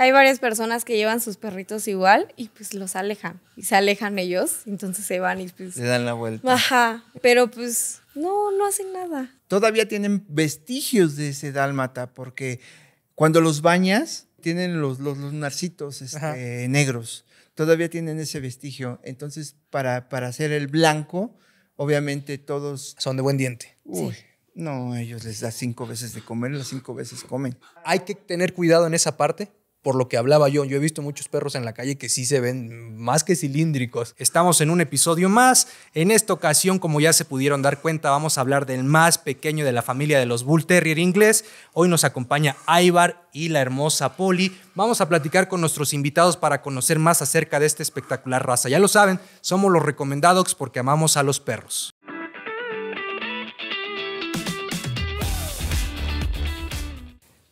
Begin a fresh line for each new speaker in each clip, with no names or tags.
Hay varias personas que llevan sus perritos igual y pues los alejan. Y se alejan ellos, entonces se van y pues... Se dan la vuelta. Ajá, pero pues no, no hacen nada.
Todavía tienen vestigios de ese dálmata porque cuando los bañas tienen los, los, los narcitos este, negros. Todavía tienen ese vestigio. Entonces, para, para hacer el blanco, obviamente todos... Son de buen diente. Uy. No,
ellos les da cinco veces de comer, las cinco veces comen. Hay que tener cuidado en esa parte por lo que hablaba yo. Yo he visto muchos perros en la calle que sí se ven más que cilíndricos. Estamos en un episodio más. En esta ocasión, como ya se pudieron dar cuenta, vamos a hablar del más pequeño de la familia de los Bull Terrier inglés. Hoy nos acompaña Ivar y la hermosa Polly. Vamos a platicar con nuestros invitados para conocer más acerca de esta espectacular raza. Ya lo saben, somos los recomendados porque amamos a los perros.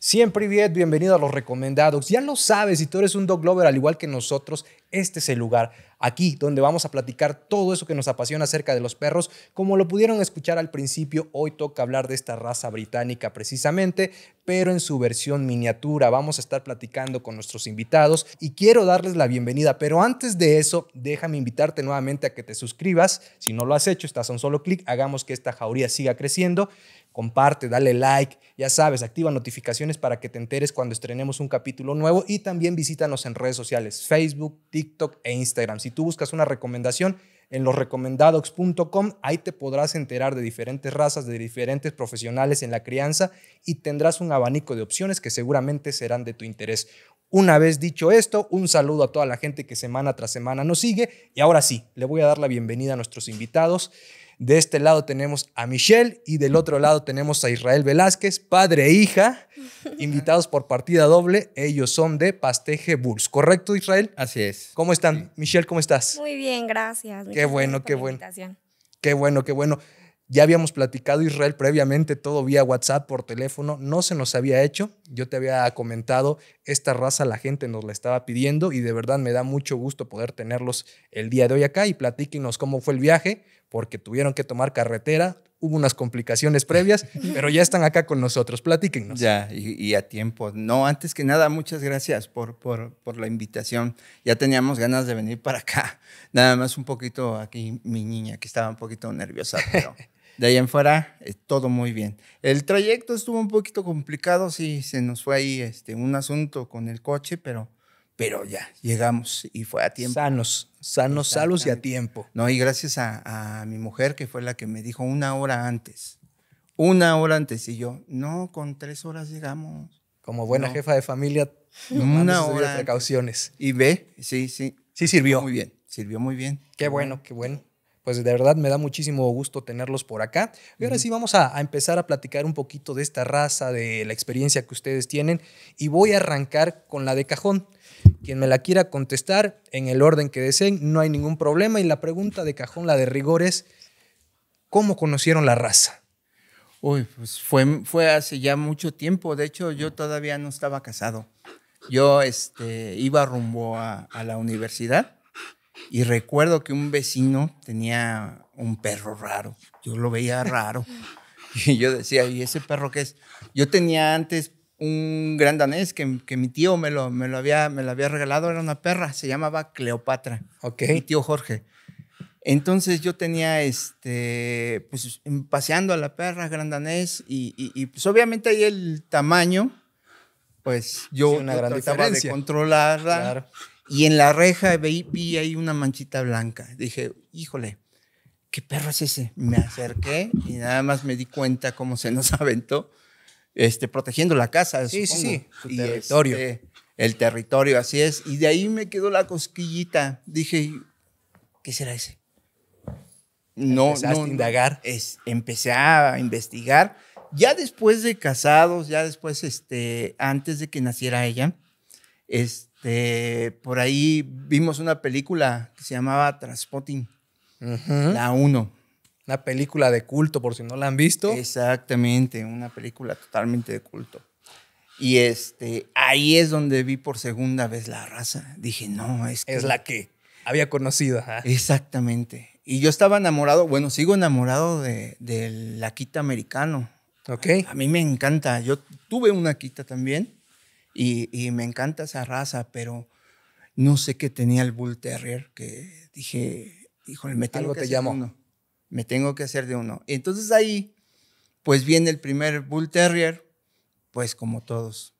Siempre bien, bienvenido a los recomendados. Ya lo sabes, si tú eres un dog lover al igual que nosotros, este es el lugar, aquí, donde vamos a platicar todo eso que nos apasiona acerca de los perros. Como lo pudieron escuchar al principio, hoy toca hablar de esta raza británica precisamente, pero en su versión miniatura. Vamos a estar platicando con nuestros invitados y quiero darles la bienvenida. Pero antes de eso, déjame invitarte nuevamente a que te suscribas. Si no lo has hecho, estás a un solo clic. Hagamos que esta jauría siga creciendo. Comparte, dale like, ya sabes, activa notificaciones para que te enteres cuando estrenemos un capítulo nuevo y también visítanos en redes sociales, Facebook, TikTok e Instagram. Si tú buscas una recomendación en losrecomendados.com, ahí te podrás enterar de diferentes razas, de diferentes profesionales en la crianza y tendrás un abanico de opciones que seguramente serán de tu interés. Una vez dicho esto, un saludo a toda la gente que semana tras semana nos sigue y ahora sí, le voy a dar la bienvenida a nuestros invitados. De este lado tenemos a Michelle y del otro lado tenemos a Israel Velázquez, padre e hija, invitados por partida doble. Ellos son de Pasteje Bulls, ¿correcto Israel? Así es. ¿Cómo están? Michelle, ¿cómo estás?
Muy bien, gracias. Qué bueno, qué bueno.
Qué bueno, qué bueno. Ya habíamos platicado Israel previamente, todo vía WhatsApp, por teléfono, no se nos había hecho. Yo te había comentado, esta raza la gente nos la estaba pidiendo y de verdad me da mucho gusto poder tenerlos el día de hoy acá y platíquenos cómo fue el viaje porque tuvieron que tomar carretera, hubo unas complicaciones previas, pero ya están acá con nosotros. platíquenos. Ya,
y, a tiempo.
No, antes que nada, muchas gracias
por, por, por, la invitación. Ya teníamos ganas de venir para acá. Nada más un poquito aquí, mi niña, que estaba un poquito nerviosa, pero de ahí en fuera, eh, todo muy bien. El trayecto estuvo un poquito complicado, sí, se nos fue ahí este, un asunto con el coche, pero pero ya, llegamos y fue a tiempo. Sanos, sanos, salos, y a tiempo. No, y gracias a, mi mujer que fue la que me dijo una hora antes, una hora antes, y yo, no, con tres horas llegamos. Como buena jefa de familia, una hora.
Precauciones. Y ve, sí, sí. Sí sirvió. Muy bien, sirvió muy bien. Qué bueno, qué bueno. Pues de verdad me da muchísimo gusto tenerlos por acá. Y ahora sí vamos a empezar a platicar un poquito de esta raza, de la experiencia que ustedes tienen. Y voy a arrancar con la de cajón. Quien me la quiera contestar en el orden que deseen, no hay ningún problema. Y la pregunta de cajón, la de rigor es, ¿cómo conocieron la raza? Uy, pues fue, fue hace
ya mucho tiempo. De hecho, yo todavía no estaba casado. Yo este, iba rumbo a, a la universidad y recuerdo que un vecino tenía un perro raro. Yo lo veía raro. Y yo decía, ¿y ese perro qué es? Yo tenía antes un gran danés que, que, mi tío me lo, me, lo había, me lo había regalado, era una perra, se llamaba Cleopatra, okay. mi tío Jorge. Entonces yo tenía, este, pues em, paseando a la perra, gran danés, y, y, pues obviamente ahí el tamaño, pues yo, una gran trataba de controlarla. Y en la reja vi, vi ahí una manchita blanca. Dije, híjole, ¿qué perro es ese? Me acerqué y nada más me di cuenta cómo se nos aventó. Este, protegiendo la casa, el territorio, así es. Y de ahí me quedó la cosquillita. Dije, ¿qué será ese? No, no, indagar. Es, empecé a investigar. Ya después de casados, ya después, este, antes de que naciera ella, este, por ahí vimos una película que se llamaba Transpotting,
la
1. Una película de culto, por si no la han visto. Exactamente, una película totalmente de culto. Y este, ahí es donde vi por segunda vez la raza. Dije, no, es Es la que había conocido. Exactamente. Y yo estaba enamorado, bueno, sigo enamorado del de Laquita americano. Ok. A, mí me encanta. Yo tuve una quita también y, me encanta esa raza, pero no sé qué tenía el Bull Terrier que dije, híjole, me tengo que te me tengo que hacer de uno. Entonces ahí, pues viene el primer Bull Terrier, pues como todos.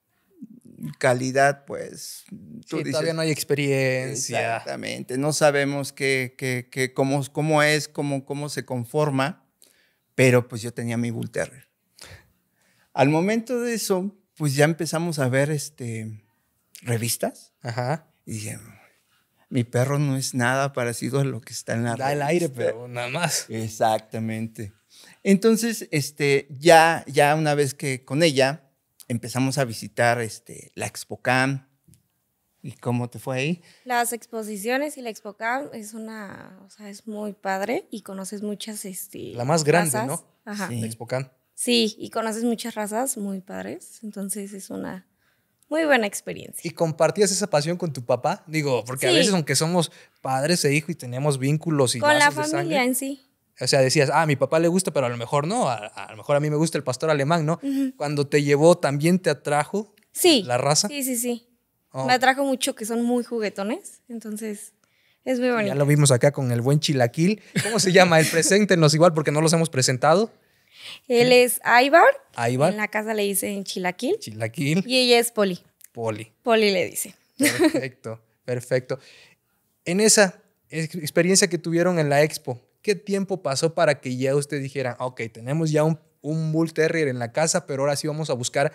Calidad, pues. todavía no hay experiencia. Exactamente. No sabemos qué, qué, cómo, es, cómo, cómo se conforma, pero pues yo tenía mi Bull Terrier. Al momento de eso, pues ya empezamos a ver este, revistas. Ajá. Y mi perro no es nada parecido a lo que está en la Da el aire, pero nada más. Exactamente. Entonces, este, ya, ya una vez que con ella empezamos a visitar este, la ExpoCam. ¿Y cómo te fue ahí?
Las exposiciones y la ExpoCam es una, o sea, es muy padre y conoces muchas, este, La más grande, ¿no? Ajá. Sí. La ExpoCam. Sí, y conoces muchas razas muy padres, entonces es una muy buena experiencia.
¿Y compartías esa pasión con tu papá? Digo, porque a veces aunque somos padres e hijos y tenemos vínculos y... Con la familia en sí. O sea, decías, ah, a mi papá le gusta, pero a lo mejor no, a, lo mejor a mí me gusta el pastor alemán, ¿no? Cuando te llevó, ¿también te atrajo sí. la raza? Sí, sí, sí. Oh. Me
atrajo mucho que son muy juguetones, entonces es muy bonito. Ya lo
vimos acá con el buen chilaquil. ¿Cómo se llama? El preséntenos igual porque no los hemos presentado.
Él es Ibar. En la casa le dicen Chilaquil. Chilaquil. Y ella es Poli. Poli. Poli le dice.
Perfecto, perfecto. En esa experiencia que tuvieron en la expo, ¿qué tiempo pasó para que ya usted dijera, ok, tenemos ya un, un Bull Terrier en la casa, pero ahora sí vamos a buscar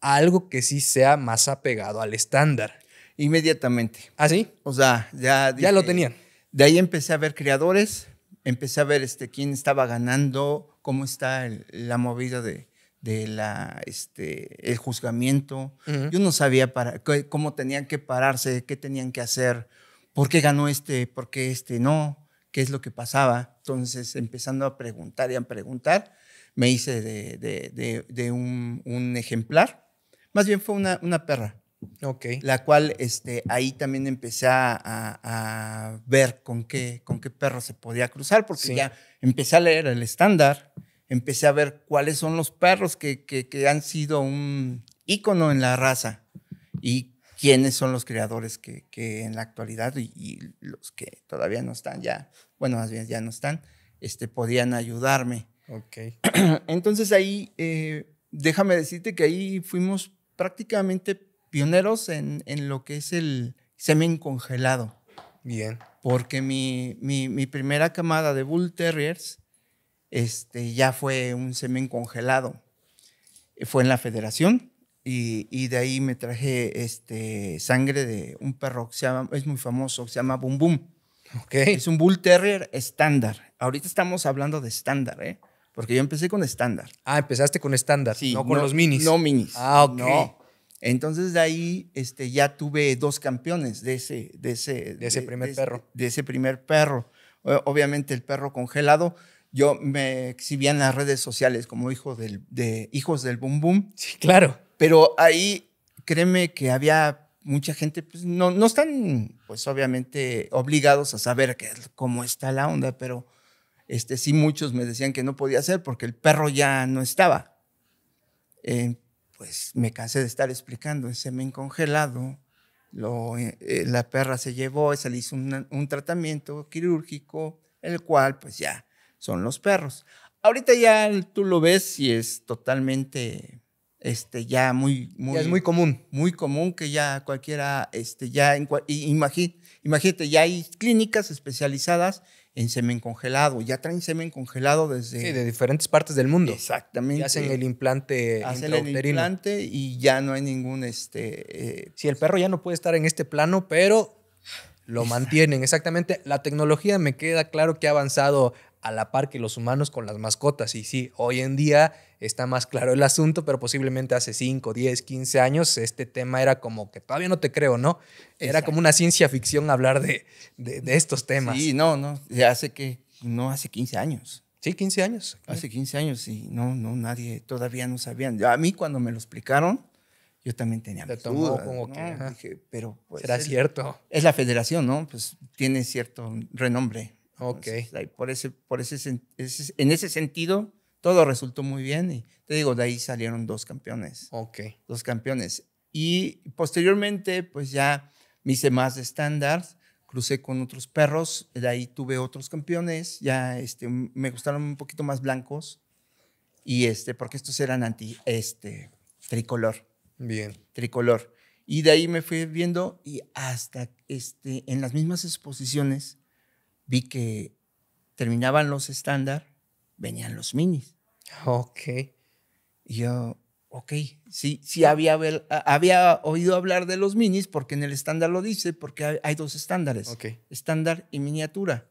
algo que sí sea más apegado al estándar? Inmediatamente. ¿Ah, sí? O sea, ya... ya lo tenían. De ahí empecé a ver creadores,
empecé a ver este, quién estaba ganando, cómo está la movida de, de la, este, el juzgamiento. Yo no sabía para, cómo tenían que pararse, qué tenían que hacer, por qué ganó este, por qué este no, qué es lo que pasaba. Entonces, empezando a preguntar y a preguntar, me hice de, de, de, de un, un, ejemplar. Más bien fue una, una perra Ok. La cual este, ahí también empecé a, a ver con qué, con qué perro se podía cruzar, porque ya empecé a leer el estándar, empecé a ver cuáles son los perros que, que, han sido un ícono en la raza y quiénes son los creadores que, que en la actualidad y, los que todavía no están ya, bueno, más bien ya no están, este, podían ayudarme. Ok. Entonces ahí, eh, déjame decirte que ahí fuimos prácticamente pioneros en, en lo que es el semen congelado. Bien. Porque mi, mi, primera camada de Bull Terriers este, ya fue un semen congelado. Fue en la federación y, y, de ahí me traje este, sangre de un perro que se llama, es muy famoso, se llama Boom Boom. Okay. Es un Bull Terrier estándar. Ahorita estamos hablando de estándar, ¿eh? Porque yo empecé con estándar. Ah, empezaste con estándar, sí, no con los minis. No minis. Ah, ok. No. Entonces de ahí este, ya tuve dos campeones de ese, de ese, de ese primer perro. De ese primer perro. Obviamente el perro congelado. Yo me exhibía en las redes sociales como hijo de hijos del boom boom. Sí, claro. Pero ahí créeme que había mucha gente, pues no, no están, pues obviamente obligados a saber cómo está la onda, pero este, sí muchos me decían que no podía ser porque el perro ya no estaba. Eh, pues me cansé de estar explicando el semen congelado. Lo, eh, eh, la perra se llevó, se le hizo un, un, tratamiento quirúrgico, el cual pues ya son los perros. Ahorita ya tú lo ves y es totalmente, este, ya muy, muy es muy común, muy común que ya cualquiera, este, ya imagínate, ya hay clínicas especializadas en semen congelado. Ya traen semen congelado desde... Sí, de diferentes partes del mundo. Exactamente. hacen el
implante Hacen el implante y ya no hay ningún... Este, eh, el perro ya no puede estar en este plano, pero lo mantienen. Exactamente. La tecnología me queda claro que ha avanzado a la par que los humanos con las mascotas. Y sí, hoy en día está más claro el asunto, pero posiblemente hace 5, 10, 15 años este tema era como que todavía no te creo, ¿no? Era como una ciencia ficción hablar de, de, estos temas. Sí, no, no, Ya hace que,
no hace 15 años. Sí, 15 años. Hace 15 años y no, no, nadie todavía no sabían. A mí cuando me lo explicaron, yo también tenía de todo como ¿no? que, dije, pero pues, será cierto. Es la federación, ¿no? Pues tiene cierto renombre. Ok. ahí por ese, por ese, en ese sentido, todo resultó muy bien. Y te digo, de ahí salieron dos campeones. Ok. Dos campeones. Y posteriormente, pues ya me hice más de crucé con otros perros, de ahí tuve otros campeones, ya este, me gustaron un poquito más blancos, y este, porque estos eran anti, este, tricolor. Bien. Tricolor. Y de ahí me fui viendo y hasta este, en las mismas exposiciones vi que terminaban los estándar, venían los minis. Ok. yo, ok, sí, sí había, había oído hablar de los minis porque en el estándar lo dice, porque hay, dos estándares, okay. estándar y miniatura.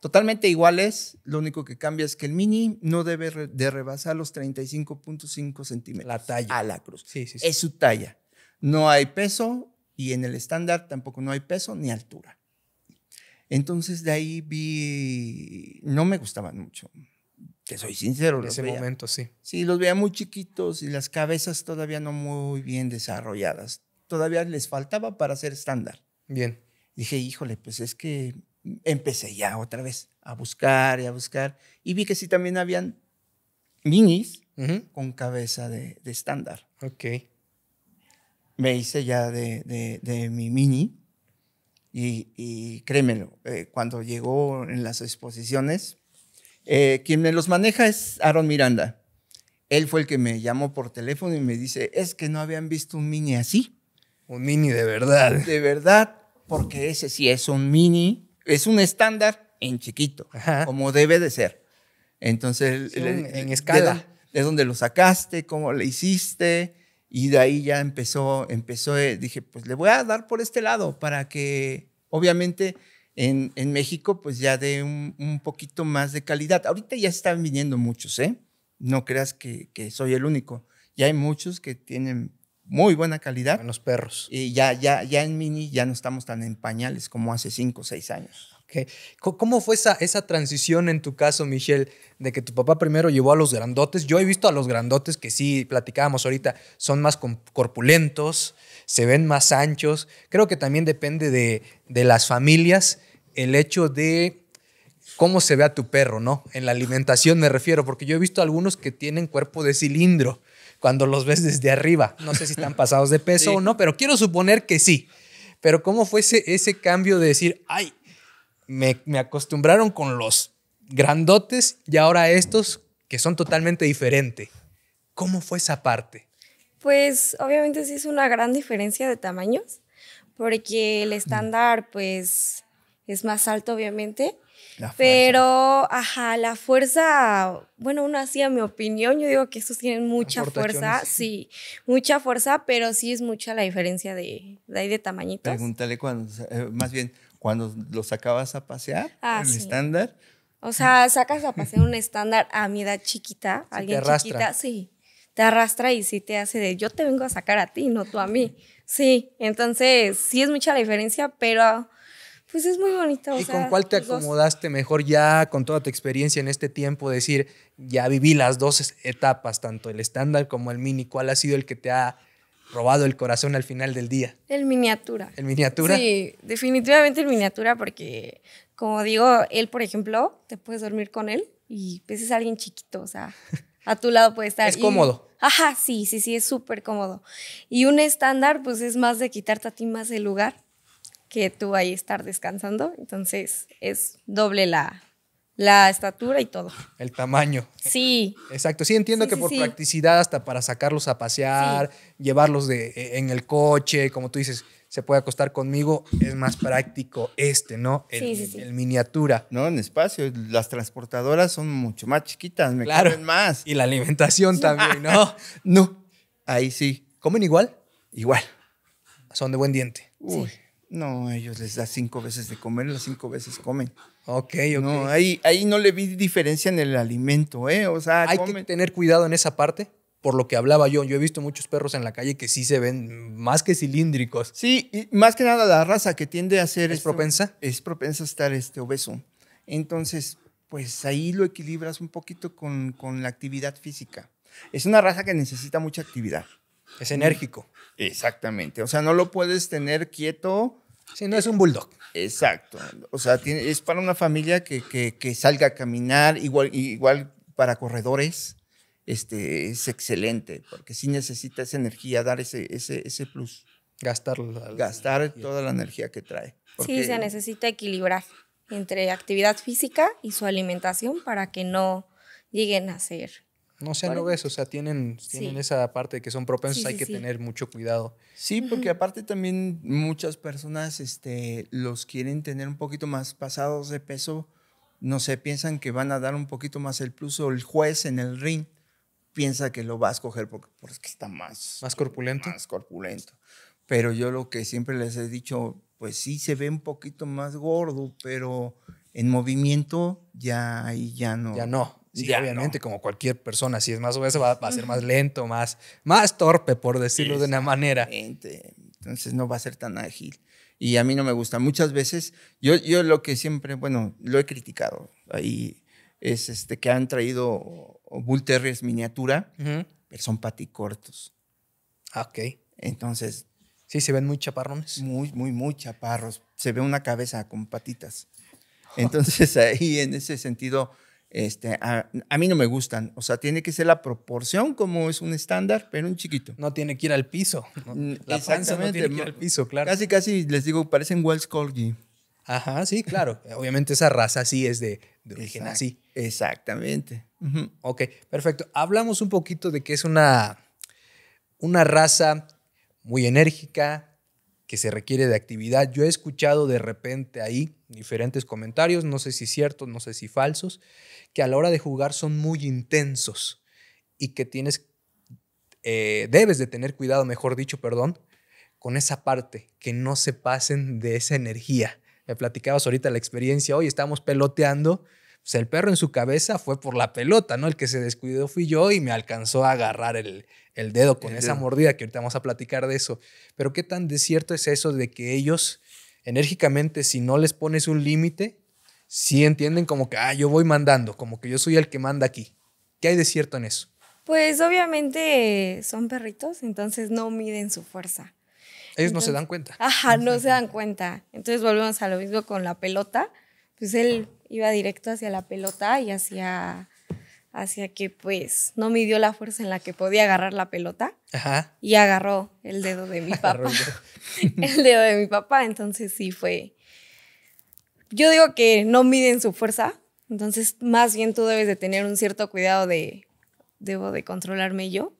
Totalmente iguales, lo único que cambia es que el mini no debe de rebasar los 35.5 centímetros. La talla. A la cruz. sí, sí. Es su talla. No hay peso y en el estándar tampoco no hay peso ni altura. Entonces de ahí vi, no me gustaban mucho, que soy sincero. En ese momento, sí. Sí, los veía muy chiquitos y las cabezas todavía no muy bien desarrolladas. Todavía les faltaba para ser estándar. Bien. Dije, híjole, pues es que empecé ya otra vez a buscar y a buscar. Y vi que sí también habían minis con cabeza de estándar. ok. Me hice ya de, de mi mini y, créemelo, eh, cuando llegó en las exposiciones, eh, quien me los maneja es Aaron Miranda. Él fue el que me llamó por teléfono y me dice, es que no habían visto un mini así. Un mini de verdad. De verdad, porque ese sí es un mini, es un estándar en chiquito, como debe de ser. Entonces, en, escala. De, de, dónde lo sacaste? ¿Cómo le hiciste? Y de ahí ya empezó, empezó, eh, dije, pues le voy a dar por este lado para que, obviamente, en, en México, pues ya dé un, un, poquito más de calidad. Ahorita ya están viniendo muchos, ¿eh? No creas que, que soy el único. Ya hay muchos que tienen muy buena calidad. Los perros. Y ya, ya, ya en
Mini ya no estamos tan en pañales como hace cinco o seis años. ¿Cómo fue esa, esa transición en tu caso, Michelle, de que tu papá primero llevó a los grandotes? Yo he visto a los grandotes que sí, platicábamos ahorita, son más corpulentos, se ven más anchos. Creo que también depende de, de las familias el hecho de cómo se ve a tu perro, ¿no? En la alimentación me refiero, porque yo he visto algunos que tienen cuerpo de cilindro cuando los ves desde arriba. No sé si están pasados de peso o no, pero quiero suponer que sí. Pero ¿cómo fue ese, ese cambio de decir, ay, me, acostumbraron con los grandotes y ahora estos que son totalmente diferentes. ¿Cómo fue esa parte?
Pues obviamente sí es una gran diferencia de tamaños, porque el estándar pues es más alto obviamente, pero ajá, la fuerza, bueno, uno hacía mi opinión, yo digo que estos tienen mucha fuerza, sí, mucha fuerza, pero sí es mucha la diferencia de, de ahí de tamañitos.
Pregúntale cuando, eh, más bien, cuando lo sacabas a pasear, ah, el estándar.
O sea, sacas a pasear un estándar a mi edad chiquita, alguien chiquita, sí, te arrastra y sí te hace de yo te vengo a sacar a ti, no tú a mí. Sí, entonces sí es mucha diferencia, pero pues es muy bonito. ¿Y con cuál te
acomodaste mejor ya con toda tu experiencia en este tiempo? Decir, ya viví las dos etapas, tanto el estándar como el mini, ¿cuál ha sido el que te ha robado el corazón al final del día.
El miniatura. ¿El
miniatura? Sí,
definitivamente el miniatura porque, como digo, él, por ejemplo, te puedes dormir con él y pues es alguien chiquito, o sea, a tu lado puede estar. Es cómodo. Ajá, sí, sí, sí, es súper cómodo. Y un estándar, pues es más de quitarte a ti más el lugar que tú ahí estar descansando, entonces es doble la, la estatura y todo.
El tamaño. Sí. Exacto. Sí, entiendo que por practicidad, hasta para sacarlos a pasear, llevarlos de, e, en el coche, como tú dices, se puede acostar conmigo, es más práctico este, ¿no? El, miniatura. No, en espacio.
Las transportadoras son mucho más chiquitas, me claro. más. Y la alimentación también, ¿no? no.
Ahí sí. ¿Comen igual? Igual. Son de buen diente. Uy. No,
ellos les da cinco veces de comer, las cinco veces comen. Ok, ok. No, ahí,
ahí no le vi diferencia en el alimento, ¿eh? O sea, hay que tener cuidado en esa parte. Por lo que hablaba yo, yo he visto muchos perros en la calle que sí se ven más que cilíndricos. Sí, y más que
nada la raza que tiende a ser... ¿Es propensa? Es propensa a estar este, obeso. Entonces, pues ahí lo equilibras un poquito con la actividad física. Es una raza que necesita mucha actividad. Es enérgico. Exactamente. O sea, no lo puedes tener quieto. Si no es un bulldog. Exacto. O sea, es para una familia que, salga a caminar, igual, igual para corredores. Este, es excelente, porque sí necesita esa energía, dar ese, ese, plus. Gastar, Gastar toda la energía que trae. Sí, se
necesita equilibrar entre actividad física y su alimentación para que no lleguen a ser
no sean no obesos, o sea, tienen, esa parte de que son propensos, hay que tener mucho cuidado. Sí, porque aparte también muchas
personas este, los quieren tener un poquito más pasados de peso, no sé, piensan que van a dar un poquito más el plus o el juez en el ring piensa que lo va a escoger porque, porque está más... Más corpulento. Más corpulento. Pero yo lo que siempre les he dicho, pues sí se ve un poquito más gordo, pero en movimiento
ya ya no. Ya no. Sí, obviamente, como cualquier persona, si es más o va, va, a ser más lento, más, más torpe, por decirlo de una manera. Entonces no va a ser tan ágil.
Y a mí no me gusta. Muchas veces, yo, yo lo que siempre, bueno, lo he criticado ahí, es este, que han traído Bull Terriers miniatura, pero son paticortos. Ah, ok. Entonces. Sí, se ven muy chaparrones. Muy, muy, muy chaparros. Se ve una cabeza con patitas. Entonces, ahí en ese sentido este, a, mí no me gustan. O sea, tiene que ser la proporción como es un
estándar, pero un chiquito. No tiene que ir al piso. no mm, tiene al piso, claro. Casi, casi les digo, parecen Wells Corgi. Ajá, sí, claro. Obviamente esa raza sí es de, origen así. Exactamente. Ok, perfecto. Hablamos un poquito de que es una, una raza muy enérgica, que se requiere de actividad. Yo he escuchado de repente ahí diferentes comentarios, no sé si ciertos, no sé si falsos, que a la hora de jugar son muy intensos y que tienes, eh, debes de tener cuidado, mejor dicho, perdón, con esa parte, que no se pasen de esa energía. Me platicabas ahorita la experiencia, hoy estamos peloteando, pues, el perro en su cabeza fue por la pelota, ¿no? El que se descuidó fui yo y me alcanzó a agarrar el, dedo con esa mordida, que ahorita vamos a platicar de eso. Pero qué tan cierto es eso de que ellos enérgicamente, si no les pones un límite, sí entienden como que, ah, yo voy mandando, como que yo soy el que manda aquí. ¿Qué hay de cierto en eso?
Pues obviamente son perritos, entonces no miden su fuerza.
Ellos no se dan cuenta. Ajá, no, se
dan cuenta. Entonces volvemos a lo mismo con la pelota. Pues él iba directo hacia la pelota y hacia hacia que pues no midió la fuerza en la que podía agarrar la pelota y agarró el dedo de mi papá. el dedo de mi papá, entonces sí fue... Yo digo que no miden su fuerza, entonces más bien tú debes de tener un cierto cuidado de, debo de controlarme yo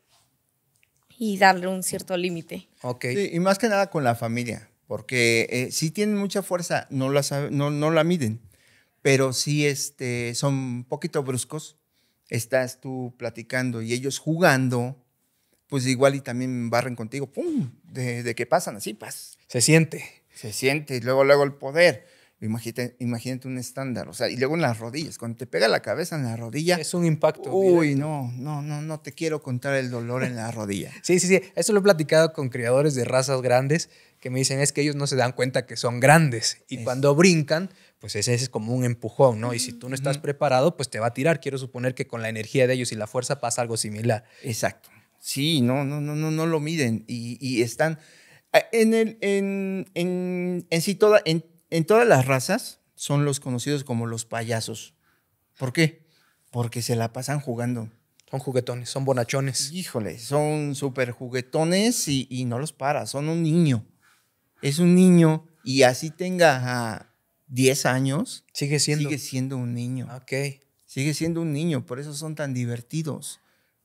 y darle un cierto límite.
Ok. y más que nada con la familia, porque eh, si tienen mucha fuerza, no la, no, la miden, pero sí este, son un poquito bruscos estás tú platicando y ellos jugando, pues igual y también barren contigo, ¡pum! De, qué pasan así, pas.
Pues. Se siente.
Se siente, y luego, luego el poder. Imagínate, imagínate un estándar, o sea, y luego en las rodillas, cuando te pega la cabeza en la rodilla.
Es un impacto. Uy, no, no, no, no te quiero contar el dolor en la rodilla. sí, sí, sí, eso lo he platicado con criadores de razas grandes que me dicen es que ellos no se dan cuenta que son grandes y cuando brincan, pues ese es como un empujón, ¿no? Y si tú no estás preparado, pues te va a tirar. Quiero suponer que con la energía de ellos y la fuerza pasa algo similar. Exacto. Sí, no, no, no, no, no lo miden. Y, están eh, en, el, en,
en, sí toda, en, en todas las razas son los conocidos como los payasos. ¿Por qué? Porque se la pasan jugando. Son juguetones, son bonachones. Híjole, son súper juguetones y, y, no los para, son un niño. Es un niño y así tenga 10 años, sigue siendo, sigue siendo un niño. Ah, ok. Sigue siendo un niño, por eso son tan divertidos.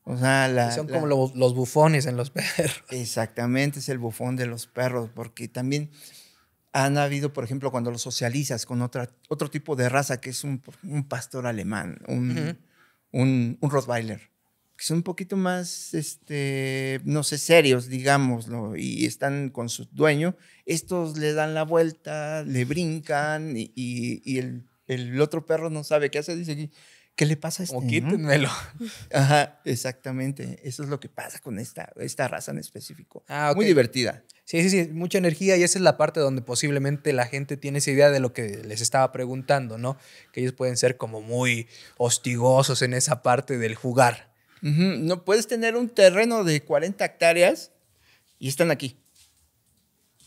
O sea, son como los, bufones en los perros. Exactamente, es el bufón de los perros, porque también han habido, por ejemplo, cuando los socializas con otra, otro tipo de raza, que es un, pastor alemán, un, Rothweiler. un Rottweiler son un poquito más, este, no sé, serios, digámoslo, y están con su dueño, estos le dan la vuelta, le brincan y, el, otro perro no sabe qué hace, dice, ¿qué le pasa a este? O quítenmelo. Ajá, exactamente. Eso es lo que pasa con esta, raza en específico.
Ah, muy divertida. Sí, sí, sí, mucha energía y esa es la parte donde posiblemente la gente tiene esa idea de lo que les estaba preguntando, ¿no? Que ellos pueden ser como muy hostigosos en esa parte del jugar.
No
puedes tener un terreno
de 40 hectáreas y están aquí.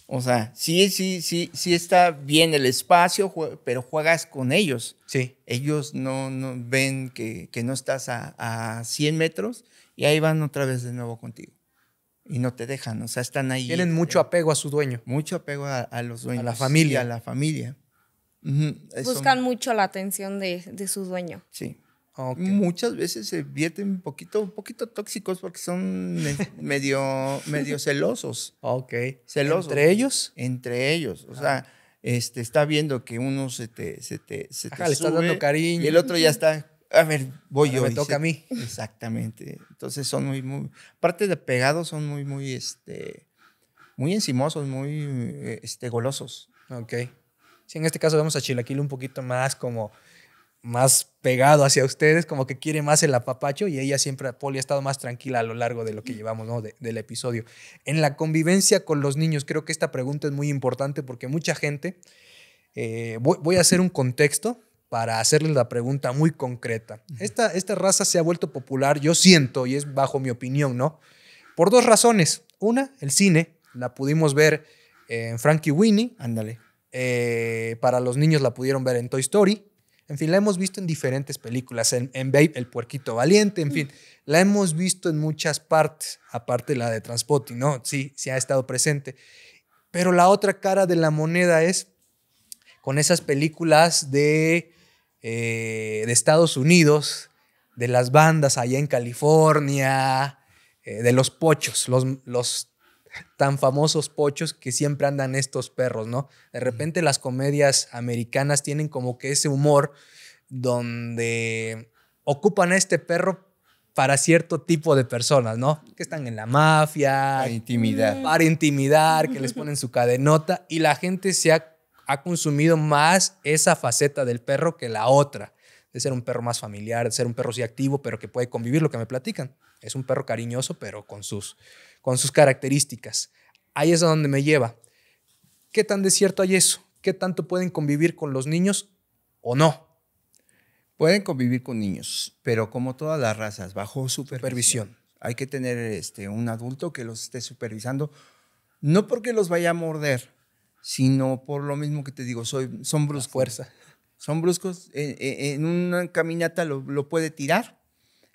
O sea, sí, sí, sí, sí está bien el espacio, pero juegas con ellos. Sí. Ellos no, ven que, no estás a, 100 metros y ahí van otra vez de nuevo contigo y no te dejan, o sea, están ahí. Tienen eh, mucho apego a su dueño. Mucho apego a, los dueños. A la familia. a la familia. Buscan
mucho la atención de, de, su dueño.
Sí. Muchas veces se vierten un poquito, un poquito tóxicos porque son medio, medio celosos. Ok. ¿Entre ellos? Entre ellos. O ah. sea, este, está viendo que uno se te, está dando cariño. Y el otro ya está, a ver, voy yo. Me toca a mí. Exactamente. Entonces son muy, muy, parte de pegados son muy, muy, este, muy encimosos, muy, este,
golosos. Ok. si en este caso vamos a Chilaquil un poquito más como más pegado hacia ustedes, como que quiere más el apapacho y ella siempre, Polly ha estado más tranquila a lo largo de lo que mm. llevamos ¿no? del episodio. En la convivencia con los niños, creo que esta pregunta es muy importante porque mucha gente, eh, voy, a hacer un contexto para hacerles la pregunta muy concreta. Esta, esta raza se ha vuelto popular, yo siento, y es bajo mi opinión, ¿no? Por dos razones. Una, el cine, la pudimos ver en Frankie Winnie. Ándale. Eh, para los niños la pudieron ver en Toy Story. En fin, la hemos visto en diferentes películas, en, Babe, El Puerquito Valiente, en mm. fin, la hemos visto en muchas partes, aparte la de Transpotting, ¿no? Sí, sí ha estado presente. Pero la otra cara de la moneda es con esas películas de, eh, de Estados Unidos, de las bandas allá en California, eh, de los pochos, los, los tan famosos pochos que siempre andan estos perros, ¿no? De repente las comedias americanas tienen como que ese humor donde ocupan este perro para cierto tipo de personas, ¿no? Que están en la mafia. Para intimidar. Mm, para intimidar, que les ponen su cadenota y la gente se ha, ha consumido más esa faceta del perro que la otra de ser un perro más familiar, de ser un perro sí activo, pero que puede convivir, lo que me platican. Es un perro cariñoso, pero con sus con sus características. Ahí es a donde me lleva. ¿Qué tan desierto hay eso? ¿Qué tanto pueden convivir con los niños o no? Pueden convivir con niños, pero como todas las razas, bajo supervisión. Hay que tener este,
un adulto que los esté supervisando, no porque los vaya a morder, sino por lo mismo que te digo, soy, son bruscos. Fuerza. Son bruscos. Eh, eh, en, una caminata lo puede tirar,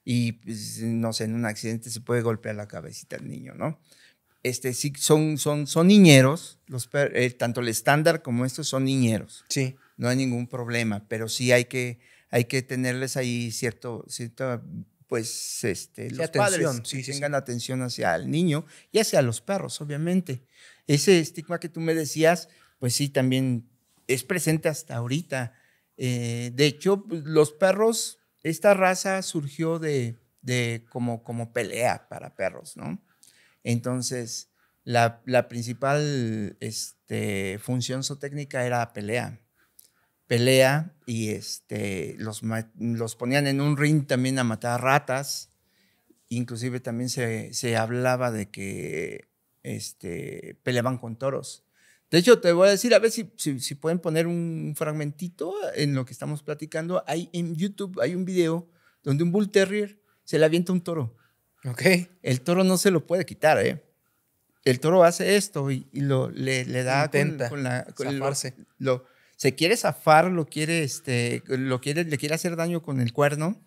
y pues, no sé, en un accidente se puede golpear la cabecita al niño, ¿no? Este, sí, son, son, son niñeros, los, eh, tanto el estándar como estos son niñeros. Sí. No hay ningún problema, pero sí hay que, hay que tenerles ahí cierto, cierto pues, este, los atención, padres sí, tengan atención hacia el niño y hacia los perros, obviamente. Ese estigma que tú me decías, pues sí, también es presente hasta ahorita. Eh, de hecho, pues, los perros esta raza surgió de, como, como pelea para perros, ¿no? Entonces, la, principal este, función zootécnica era pelea. Pelea y este, los, los ponían en un ring también a matar ratas. Inclusive también se, se hablaba de que este, peleaban con toros. De hecho, te voy a decir, a ver si, si, pueden poner un fragmentito en lo que estamos platicando. Hay en YouTube, hay un video donde un bull terrier se le avienta un toro. Ok. El toro no se lo puede quitar, ¿eh? El toro hace esto y, lo, le, da atenta con, la... Con zafarse. Lo, se quiere zafar, lo quiere, este, lo quiere, le quiere hacer daño con el cuerno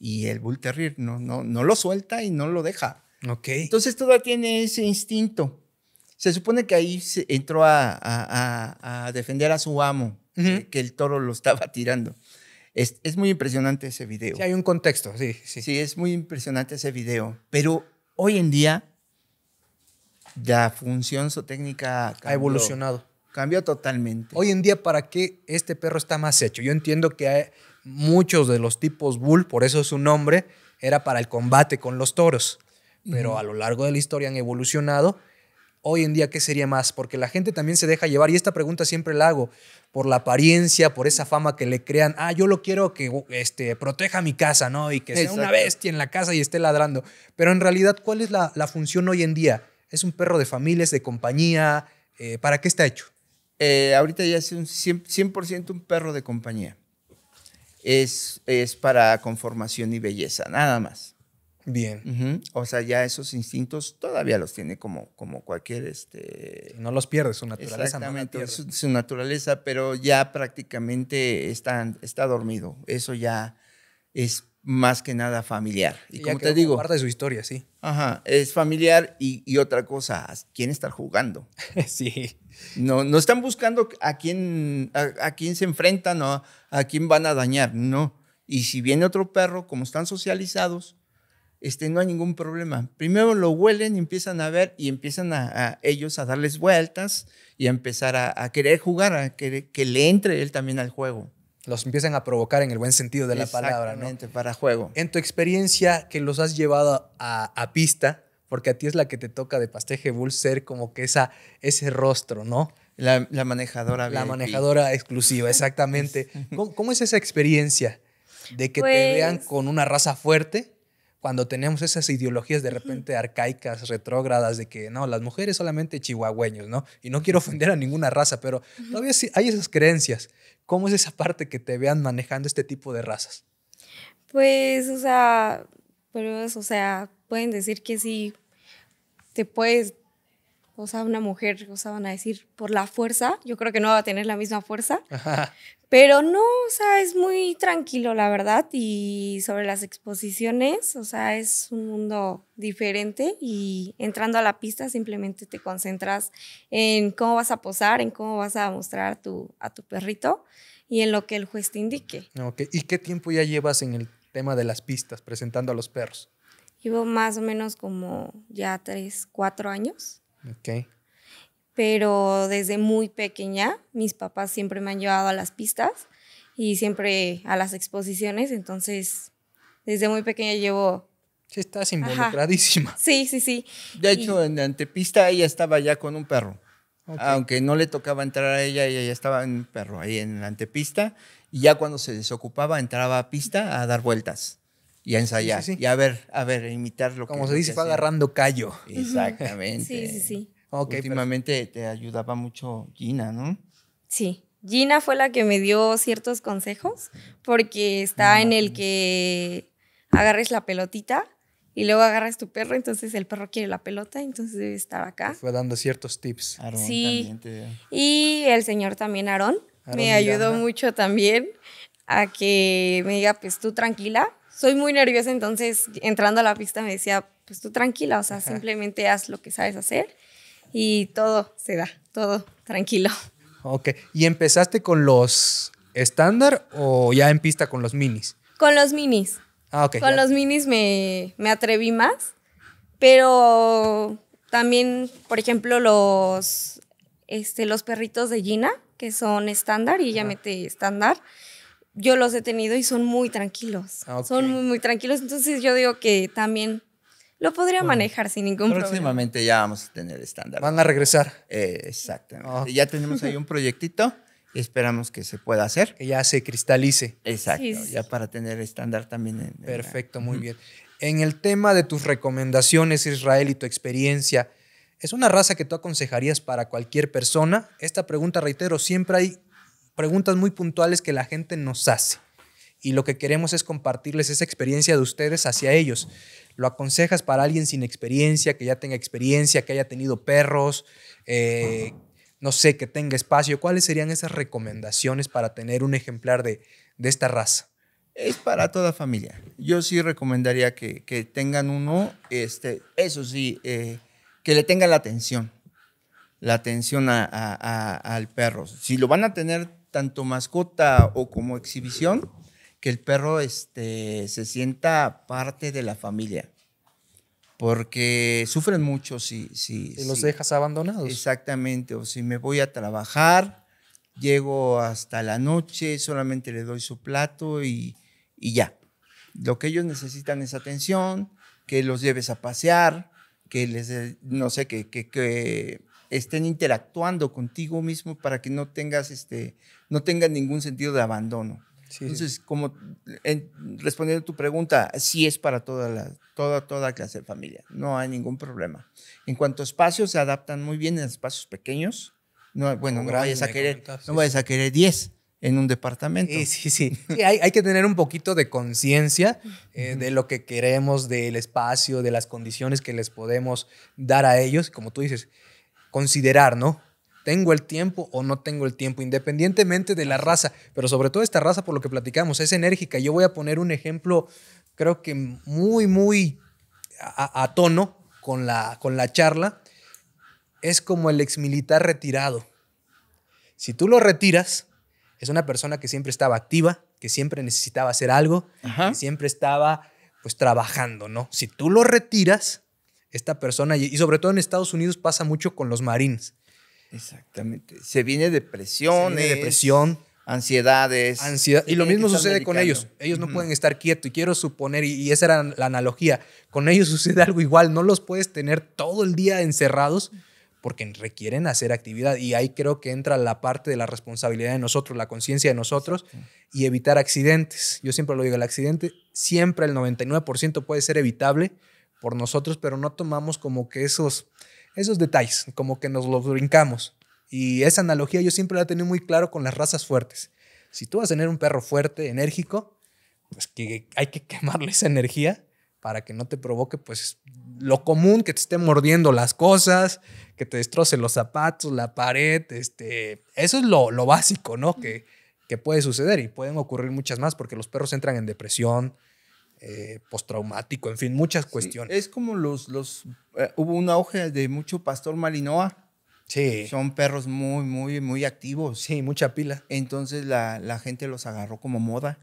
y el bull terrier no, no, no lo suelta y no lo deja. Ok. Entonces todavía tiene ese instinto se supone que ahí se entró a, defender a su amo, eh, que, el toro lo estaba tirando. Es, muy impresionante ese video. Sí, hay un contexto, sí, sí. Sí, es muy impresionante ese video. Pero hoy en día,
la función zootécnica ha evolucionado. Cambió totalmente. Hoy en día, ¿para qué este perro está más hecho? Yo entiendo que hay muchos de los tipos bull, por eso su nombre, era para el combate con los toros. Pero a lo largo de la historia han evolucionado hoy en día qué sería más, porque la gente también se deja llevar, y esta pregunta siempre la hago, por la apariencia, por esa fama que le crean, ah, yo lo quiero que este, proteja mi casa, ¿no? Y que sea una bestia en la casa y esté ladrando. Pero en realidad, ¿cuál es la, función hoy en día? ¿Es un perro de familia, es de compañía? Eh, ¿Para qué está hecho?
Eh, ahorita ya es un 100%, 100 un perro de compañía. Es, es para conformación y belleza, nada más.
Bien.
O sea, ya esos instintos todavía los tiene como, como cualquier... Este...
No los pierde, su naturaleza. Exactamente, su,
naturaleza, pero ya prácticamente está, está dormido. Eso ya es más que nada familiar. Y como te digo... Parte de su historia, sí. Ajá, es familiar y, otra cosa, ¿quién está jugando?
sí.
No, no están buscando a quién, a, quién se enfrentan o a, a quién van a dañar, no. Y si viene otro perro, como están socializados este, no hay ningún problema. Primero lo huelen y empiezan a ver y empiezan a, ellos a darles vueltas y a empezar a, querer
jugar, a que le entre él también al juego. Los empiezan a provocar en el buen sentido de la palabra, ¿no? para juego. En tu experiencia que los has llevado a, pista, porque a ti es la que te toca de Pasteje Bull ser como que esa, ese rostro, ¿no? La, la manejadora. La manejadora exclusiva, exactamente. ¿Cómo, es esa experiencia de que te pues vean con una raza fuerte? cuando tenemos esas ideologías de repente arcaicas, retrógradas, de que no, las mujeres solamente chihuahueños, ¿no? Y no quiero ofender a ninguna raza, pero todavía hay esas creencias. ¿Cómo es esa parte que te vean manejando este tipo de razas?
Pues, o sea, pero, o sea, pueden decir que sí, te puedes o sea, una mujer, o sea, van a decir por la fuerza, yo creo que no va a tener la misma fuerza, pero no, o sea, es muy tranquilo, la verdad, y sobre las exposiciones, o sea, es un mundo diferente y entrando a la pista simplemente te concentras en cómo vas a posar, en cómo vas a mostrar a tu, a tu perrito y en lo que el juez te indique.
¿Y qué tiempo ya llevas en el tema de las pistas presentando a los perros?
Llevo más o menos como ya tres, cuatro años. Ok. Pero desde muy pequeña, mis papás siempre me han llevado a las pistas y siempre a las exposiciones, entonces desde muy pequeña llevo... Sí, estás involucradísima. Sí, sí, sí. De hecho,
en la antepista ella estaba ya con un perro. Aunque no le tocaba entrar a ella, ella ya estaba en un perro ahí en la antepista. Y ya cuando se desocupaba, entraba a pista a dar vueltas y a ensayar. Y a ver, a ver, imitar lo Como que. Como se dice, fue agarrando callo. Exactamente. sí, sí, sí. Últimamente te ayudaba mucho Gina, ¿no?
Sí. Gina fue la que me dio ciertos consejos, porque está ah, en el que agarres la pelotita y luego agarras tu perro, entonces el perro quiere la pelota, entonces debe estar acá.
Fue dando ciertos tips. sí. Y
el señor también, Aarón, me ayudó mucho también a que me diga, pues tú tranquila, soy muy nerviosa, entonces entrando a la pista me decía, pues tú tranquila, o sea, simplemente haz lo que sabes hacer y todo se da, todo tranquilo.
Ok, ¿y empezaste con los estándar o ya en pista con los minis?
Con los minis. Ah, ok. Con los minis me, me atreví más, pero también, por ejemplo, los, este, los perritos de Gina, que son estándar y ella mete estándar yo los he tenido y son muy tranquilos. Ah, son muy, muy tranquilos. Entonces yo digo que también lo podría manejar sin ningún problema. Próximamente
ya vamos a tener estándar. Van a regresar. Exacto. Eh, exactamente. Ah. Ya tenemos ahí un
proyectito. Y esperamos que se pueda hacer. Que ya se cristalice. Exacto, ya para tener estándar también. Perfecto, muy bien. En el tema de tus recomendaciones, Israel, y tu experiencia, ¿es una raza que tú aconsejarías para cualquier persona? Esta pregunta, reitero, siempre hay preguntas muy puntuales que la gente nos hace. Y lo que queremos es compartirles esa experiencia de ustedes hacia ellos. ¿Lo aconsejas para alguien sin experiencia, que ya tenga experiencia, que haya tenido perros, eh, no sé, que tenga espacio? ¿Cuáles serían esas recomendaciones para tener un ejemplar de, de esta raza? Es para toda familia.
Yo sí recomendaría que, que tengan uno, este, eso sí, eh, que le tengan la atención la atención al perro. Si lo van a tener tanto mascota o como exhibición, que el perro este, se sienta parte de la familia. Porque sufren mucho si... si, los dejas abandonados. Exactamente, o si me voy a trabajar, llego hasta la noche, solamente le doy su plato y, ya. Lo que ellos necesitan es atención, que los lleves a pasear, que les, no sé, qué que estén interactuando contigo mismo para que no tengas este, no ningún sentido de abandono. Entonces, como respondiendo a tu pregunta, sí es para toda la, toda, toda clase de familia, no hay ningún problema. En cuanto a espacios, se adaptan muy bien en espacios pequeños. No, bueno, no vayas a querer, no
vayas a querer 10 en un departamento. Sí, sí, hay, que tener un poquito de conciencia eh, de lo que queremos, del espacio, de las condiciones que les podemos dar a ellos. Como tú dices, considerar, ¿no? ¿Tengo el tiempo o no tengo el tiempo? Independientemente de la raza, pero sobre todo esta raza, por lo que platicamos, es enérgica. Yo voy a poner un ejemplo, creo que muy, muy a, tono con la, con la charla. Es como el exmilitar retirado. Si tú lo retiras, es una persona que siempre estaba activa, que siempre necesitaba hacer algo, siempre estaba pues trabajando, ¿no? Si tú lo retiras, esta persona, y, sobre todo en Estados Unidos pasa mucho con los marines. Exactamente. Se viene depresión. depresión. Ansiedades. Ansiedad. Y lo mismo sucede con ellos. Ellos no pueden estar quietos. Y quiero suponer, y, esa era la analogía, con ellos sucede algo igual. No los puedes tener todo el día encerrados porque requieren hacer actividad. Y ahí creo que entra la parte de la responsabilidad de nosotros, la conciencia de nosotros y evitar accidentes. Yo siempre lo digo, el accidente siempre el 99% puede ser evitable por nosotros, pero no tomamos como que esos, esos detalles, como que nos los brincamos. Y esa analogía yo siempre la he tenido muy claro con las razas fuertes. Si tú vas a tener un perro fuerte, enérgico, pues que hay que quemarle esa energía para que no te provoque pues lo común que te esté mordiendo las cosas, que te destroce los zapatos, la pared, este, eso es lo, lo básico, ¿no? Que, que puede suceder y pueden ocurrir muchas más porque los perros entran en depresión, eh, postraumático, en fin, muchas cuestiones.
es como los, los eh, hubo un auge de mucho pastor malinoa. Sí. Son perros muy, muy, muy activos. Sí, mucha pila. Entonces la, la gente los agarró como moda.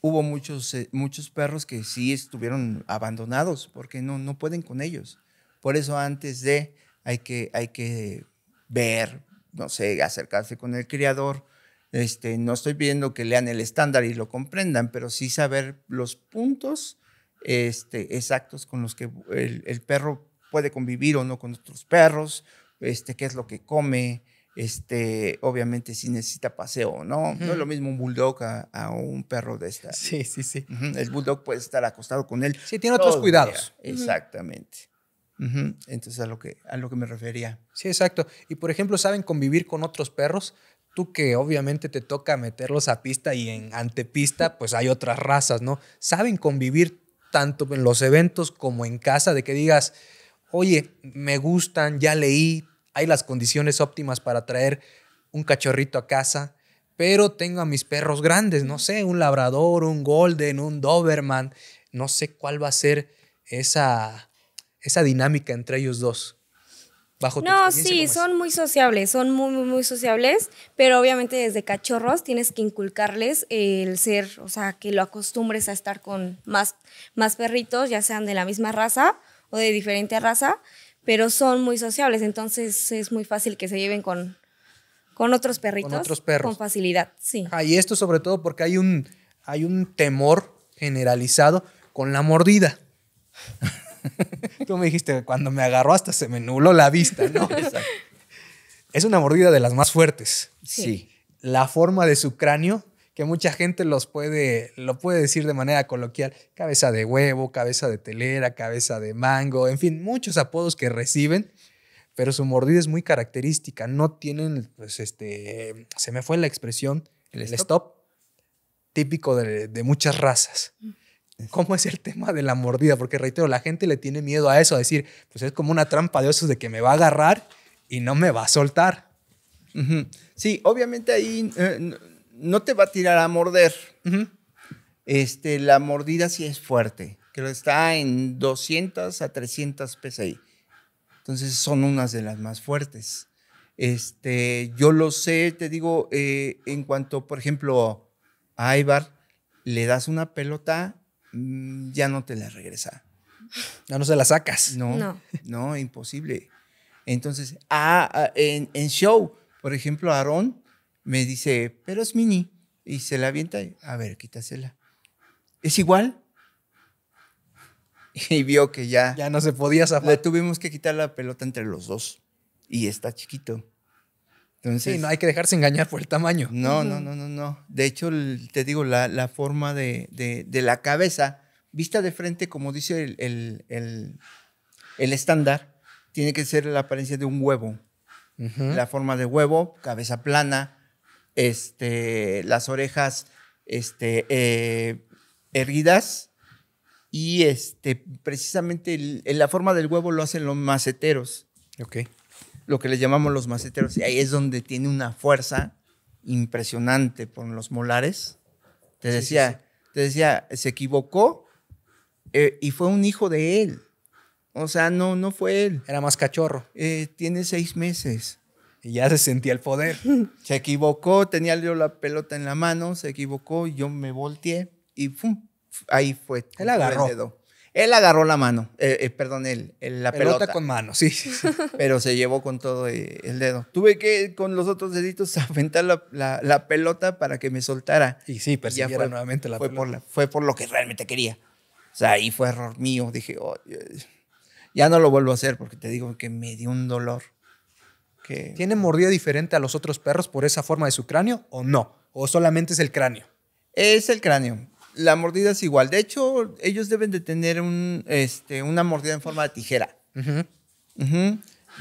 Hubo muchos, eh, muchos perros que sí estuvieron abandonados porque no, no pueden con ellos. Por eso antes de hay que, hay que ver, no sé, acercarse con el criador, este, no estoy pidiendo que lean el estándar y lo comprendan, pero sí saber los puntos este, exactos con los que el, perro puede convivir o no con otros perros, este, qué es lo que come, este, obviamente si necesita paseo, o ¿no? No es lo mismo un bulldog a, un perro de esta. Sí, sí, sí. El bulldog puede estar acostado con él. Sí, tiene otros cuidados. Exactamente.
Entonces a lo, que, a lo que me refería. Sí, exacto. Y por ejemplo, ¿saben convivir con otros perros? Tú que obviamente te toca meterlos a pista y en antepista, pues hay otras razas, ¿no? Saben convivir tanto en los eventos como en casa, de que digas, oye, me gustan, ya leí, hay las condiciones óptimas para traer un cachorrito a casa, pero tengo a mis perros grandes, no sé, un labrador, un golden, un doberman, no sé cuál va a ser esa, esa dinámica entre ellos dos no, sí,
son muy sociables, son muy, muy, sociables, pero obviamente desde cachorros tienes que inculcarles el ser, o sea, que lo acostumbres a estar con más, más perritos, ya sean de la misma raza o de diferente raza, pero son muy sociables, entonces es muy fácil que se lleven con, con otros perritos. Con facilidad, sí.
Ah, y esto sobre todo porque hay un, hay un temor generalizado con la mordida me dijiste, cuando me agarró hasta se me nubló la vista, ¿no? es una mordida de las más fuertes. Sí. La forma de su cráneo, que mucha gente los puede, lo puede decir de manera coloquial, cabeza de huevo, cabeza de telera, cabeza de mango, en fin, muchos apodos que reciben, pero su mordida es muy característica. No tienen, pues este, se me fue la expresión, el, stop. típico de, muchas razas. ¿Cómo es el tema de la mordida? Porque reitero, la gente le tiene miedo a eso, a decir, pues es como una trampa de osos de que me va a agarrar y no me va a soltar. Sí, obviamente ahí eh, no te va a tirar a morder.
este, la mordida sí es fuerte, creo que está en 200 a 300 PSI. Entonces son unas de las más fuertes. Este, yo lo sé, te digo, eh, en cuanto, por ejemplo, a Ivar le das una pelota Mm, ya no te la regresa. Ya no se la sacas. No, no, imposible. Entonces, ah, ah en, show, por ejemplo, Aarón me dice, pero es mini. Y se la avienta, a ver, quítasela. Es igual. Y vio que ya. Ya no se podía zafar. Le tuvimos que quitar la pelota entre los dos. Y está chiquito sí, no
hay que dejarse engañar por el tamaño. No, no, no, no, no.
De hecho, te digo, la, forma de, la cabeza, vista de frente, como dice el, estándar, tiene que ser la apariencia de un huevo. La forma de huevo, cabeza plana, este, las orejas este, eh, erguidas y este, precisamente la forma del huevo lo hacen los maceteros. Okay lo que les llamamos los maceteros, y ahí es donde tiene una fuerza impresionante por los molares. Te decía, te decía, se equivocó eh, y fue un hijo de él. O sea, no, no fue él. Era más cachorro. Eh, tiene seis meses. Y ya se sentía el poder. se equivocó, tenía yo la pelota en la mano, se equivocó, yo me volteé y ahí fue. Él agarró. Él agarró la mano, eh, eh, perdón, él, la pelota, pelota. con mano, sí. Pero se llevó con todo eh, el dedo. Tuve que con los otros deditos aventar la, la, pelota para que me soltara. Y sí, persiguiera nuevamente la pelota. Por fue por lo que realmente quería. O sea, ahí fue error mío. Dije, oh, ya no lo
vuelvo a hacer porque te digo que me dio un dolor. Que... ¿Tiene mordida diferente a los otros perros por esa forma de su cráneo o no? ¿O solamente es el cráneo? Es el cráneo. La
mordida es igual. De hecho, ellos deben de tener un, este, una mordida en forma de tijera.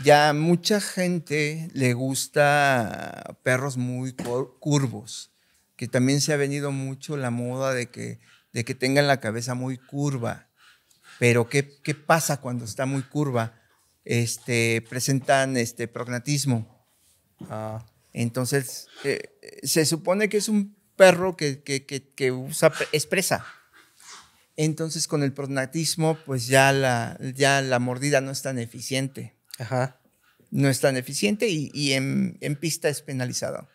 Ya mucha gente le gusta perros muy curvos, que también se ha venido mucho la moda de que, de que tengan la cabeza muy curva. Pero ¿qué, qué pasa cuando está muy curva? Este, presentan este, prognatismo. Ah. Entonces, eh, se supone que es un perro que, que, usa, es Entonces, con el prognatismo, pues ya la, ya la mordida no es tan eficiente. Ajá. No es tan eficiente y, en, pista es penalizado.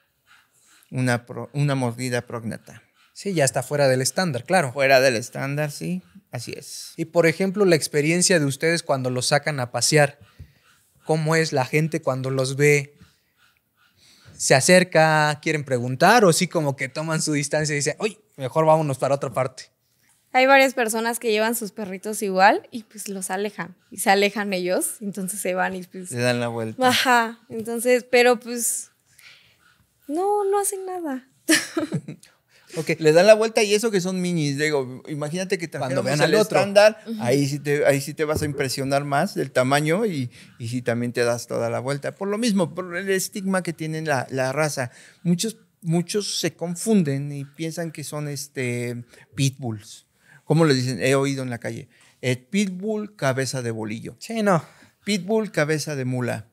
Una, una mordida prognata. Sí, ya
está fuera del estándar, claro. Fuera del estándar, sí, así es. Y por ejemplo, la experiencia de ustedes cuando los sacan a pasear, ¿cómo es la gente cuando los ve se acerca, quieren preguntar o sí como que toman su distancia y dicen, uy, mejor vámonos para otra parte.
Hay varias personas que llevan sus perritos igual y pues los alejan y se alejan ellos, entonces se van y pues... Se dan la vuelta. Ajá, entonces, pero pues no, no hacen nada.
Okay, le dan la vuelta y eso que son minis. Digo, imagínate que cuando vean al estándar, ahí, sí te, ahí sí te vas a impresionar más del tamaño y, y sí también te das toda la vuelta. Por lo mismo, por el estigma que tiene la, la raza. Muchos, muchos se confunden y piensan que son este, pitbulls. ¿Cómo le dicen? He oído en la calle. El eh, pitbull, cabeza de bolillo. Sí, no. Pitbull, cabeza de mula.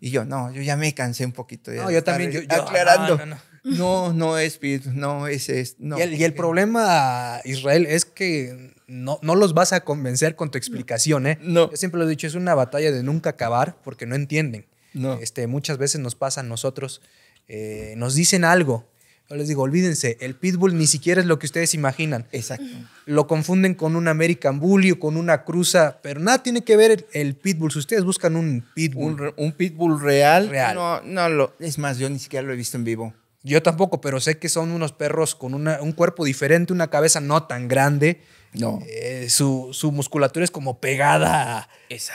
Y yo, no, yo ya me cansé un poquito. De no, yo también. aclarando. Ah, no. No, no es no, es, es Y el, problema,
Israel, es que no, no los vas a convencer con tu explicación, ¿eh? No. Yo siempre lo he dicho, es una batalla de nunca acabar porque no entienden. No. Este, muchas veces nos pasa a nosotros, eh, nos dicen algo. Yo les digo, olvídense, el pitbull ni siquiera es lo que ustedes imaginan. Exacto. Lo confunden con un American Bully o con una cruza, pero nada tiene que ver el, pitbull. Si ustedes buscan un pitbull. Un, pitbull real. Real. No, no, lo, es más, yo ni siquiera lo he visto en vivo. Yo tampoco, pero sé que son unos perros con un cuerpo diferente, una cabeza no tan grande. No. Eh, su, musculatura es como pegada